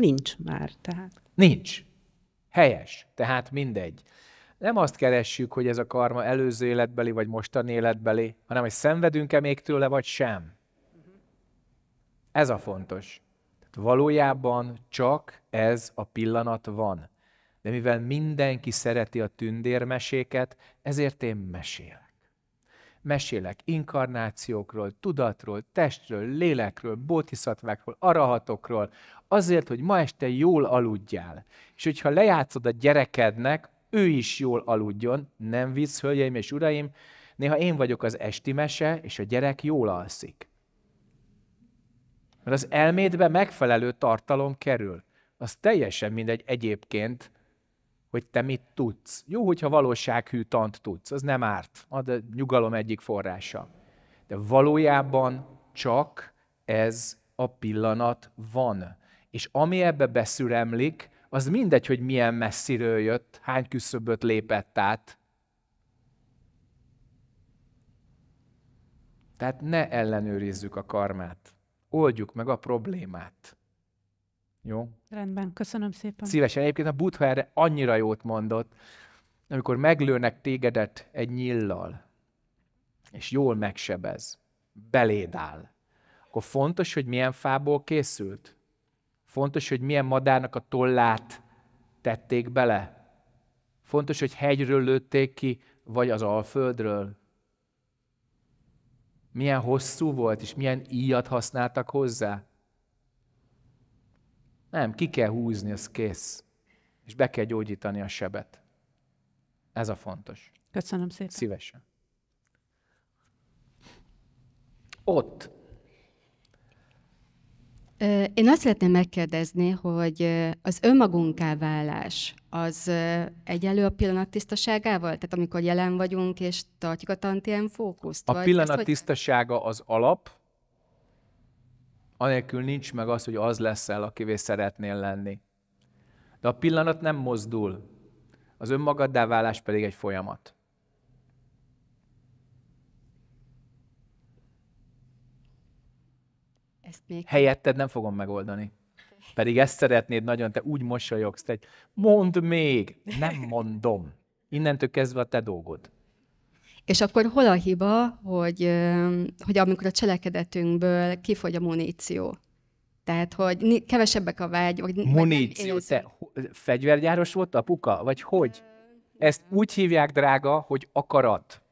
Nincs már, tehát. Nincs. Helyes. Tehát mindegy. Nem azt keressük, hogy ez a karma előző életbeli vagy mostani életbeli, hanem hogy szenvedünk-e még tőle, vagy sem. Ez a fontos. Tehát valójában csak ez a pillanat van. De mivel mindenki szereti a tündérmeséket, ezért én mesélek mesélek inkarnációkról, tudatról, testről, lélekről, bótiszatvákról, arahatokról, azért, hogy ma este jól aludjál. És hogyha lejátszod a gyerekednek, ő is jól aludjon, nem visz, hölgyeim és uraim, néha én vagyok az esti mese, és a gyerek jól alszik. Mert az elmédbe megfelelő tartalom kerül. Az teljesen mindegy egyébként, hogy te mit tudsz. Jó, hogyha valósághű tant tudsz, az nem árt, ad a nyugalom egyik forrása. De valójában csak ez a pillanat van. És ami ebbe beszüremlik, az mindegy, hogy milyen messziről jött, hány küszöböt lépett át. Tehát ne ellenőrizzük a karmát. Oldjuk meg a problémát. Jó? Rendben, köszönöm szépen. Szívesen. Egyébként a Buddha erre annyira jót mondott, amikor meglőnek tégedet egy nyillal, és jól megsebez, beléd áll, akkor fontos, hogy milyen fából készült. Fontos, hogy milyen madárnak a tollát tették bele. Fontos, hogy hegyről lőtték ki, vagy az alföldről. Milyen hosszú volt, és milyen íjat használtak hozzá. Nem, ki kell húzni, az kész. És be kell gyógyítani a sebet. Ez a fontos. Köszönöm szépen. Szívesen. Ott én azt szeretném megkérdezni, hogy az önmagunká válás az egyelő a pillanat tisztaságával? Tehát amikor jelen vagyunk és tartjuk a tantien fókuszt? A pillanat tisztasága hogy... az alap, anélkül nincs meg az, hogy az leszel, akivé szeretnél lenni. De a pillanat nem mozdul. Az önmagaddá válás pedig egy folyamat. Ezt még... Helyetted nem fogom megoldani. Pedig ezt szeretnéd nagyon, te úgy mosolyogsz, te egy mondd még, nem mondom. Innentől kezdve a te dolgod. És akkor hol a hiba, hogy, hogy amikor a cselekedetünkből kifogy a muníció? Tehát, hogy kevesebbek a vágy. Vagy muníció, te fegyvergyáros volt puka? Vagy hogy? Ezt úgy hívják, drága, hogy akarat.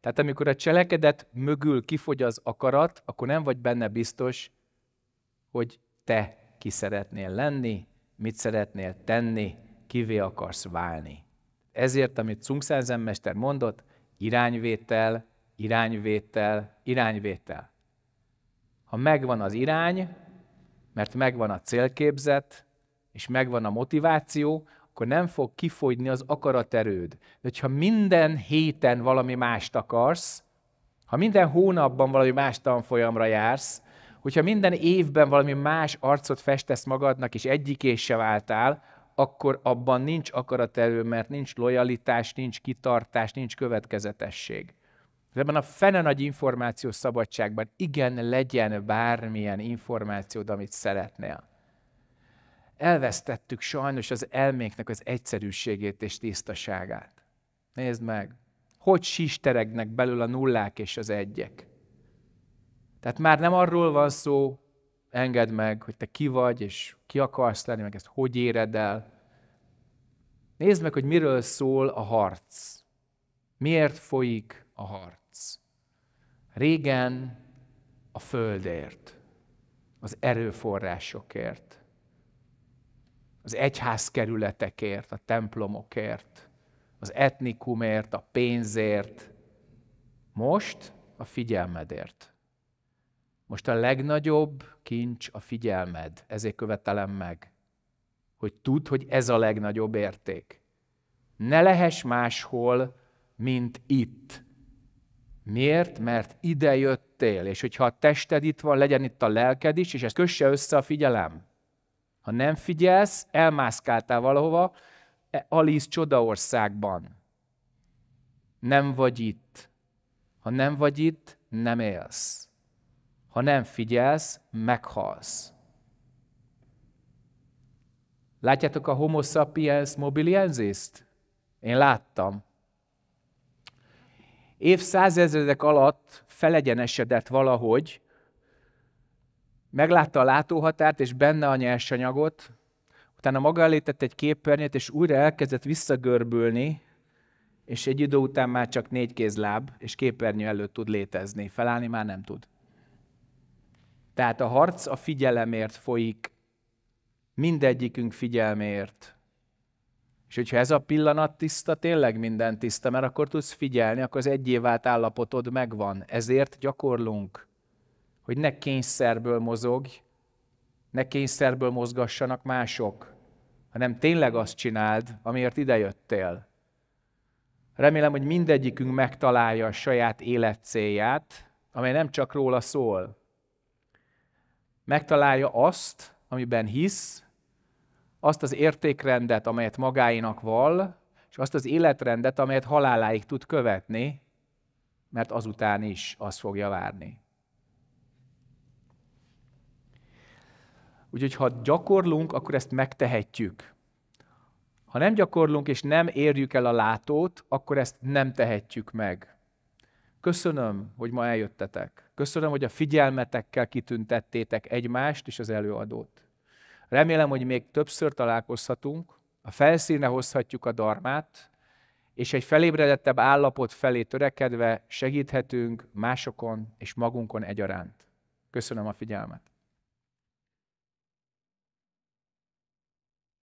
Tehát amikor a cselekedet mögül kifogy az akarat, akkor nem vagy benne biztos, hogy te ki szeretnél lenni, mit szeretnél tenni, kivé akarsz válni. Ezért, amit Cungszerzen mester mondott, irányvétel, irányvétel, irányvétel. Ha megvan az irány, mert megvan a célképzet, és megvan a motiváció, akkor nem fog kifogyni az akaraterőd. De hogyha minden héten valami mást akarsz, ha minden hónapban valami más tanfolyamra jársz, hogyha minden évben valami más arcot festesz magadnak, és egyiké se váltál, akkor abban nincs akaraterő, mert nincs lojalitás, nincs kitartás, nincs következetesség. De ebben a fene nagy információs szabadságban igen, legyen bármilyen információd, amit szeretnél. Elvesztettük sajnos az elménknek az egyszerűségét és tisztaságát. Nézd meg, hogy sisteregnek belül a nullák és az egyek. Tehát már nem arról van szó, engedd meg, hogy te ki vagy, és ki akarsz lenni, meg ezt hogy éred el. Nézd meg, hogy miről szól a harc. Miért folyik a harc? Régen a földért, az erőforrásokért, az egyházkerületekért, a templomokért, az etnikumért, a pénzért, most a figyelmedért. Most a legnagyobb kincs a figyelmed, ezért követelem meg, hogy tudd, hogy ez a legnagyobb érték. Ne lehess máshol, mint itt. Miért? Mert ide jöttél, és hogyha a tested itt van, legyen itt a lelked is, és ezt kösse össze a figyelem. Ha nem figyelsz, elmászkáltál valahova, e, Alice csodaországban. Nem vagy itt. Ha nem vagy itt, nem élsz. Ha nem figyelsz, meghalsz. Látjátok a homo sapiens mobilienzést? Én láttam. százezredek alatt felegyenesedett valahogy, meglátta a látóhatárt és benne a nyersanyagot, utána maga elétett egy képernyőt, és újra elkezdett visszagörbülni, és egy idő után már csak négy kézláb és képernyő előtt tud létezni. Felállni már nem tud. Tehát a harc a figyelemért folyik, mindegyikünk figyelmért. És hogyha ez a pillanat tiszta, tényleg minden tiszta, mert akkor tudsz figyelni, akkor az egyévált állapotod megvan. Ezért gyakorlunk, hogy ne kényszerből mozogj, ne kényszerből mozgassanak mások, hanem tényleg azt csináld, amiért idejöttél. Remélem, hogy mindegyikünk megtalálja a saját életcélját, amely nem csak róla szól, megtalálja azt, amiben hisz, azt az értékrendet, amelyet magáinak vall, és azt az életrendet, amelyet haláláig tud követni, mert azután is azt fogja várni. Úgyhogy ha gyakorlunk, akkor ezt megtehetjük. Ha nem gyakorlunk és nem érjük el a látót, akkor ezt nem tehetjük meg. Köszönöm, hogy ma eljöttetek. Köszönöm, hogy a figyelmetekkel kitüntettétek egymást és az előadót. Remélem, hogy még többször találkozhatunk, a felszínre hozhatjuk a darmát, és egy felébredettebb állapot felé törekedve segíthetünk másokon és magunkon egyaránt. Köszönöm a figyelmet!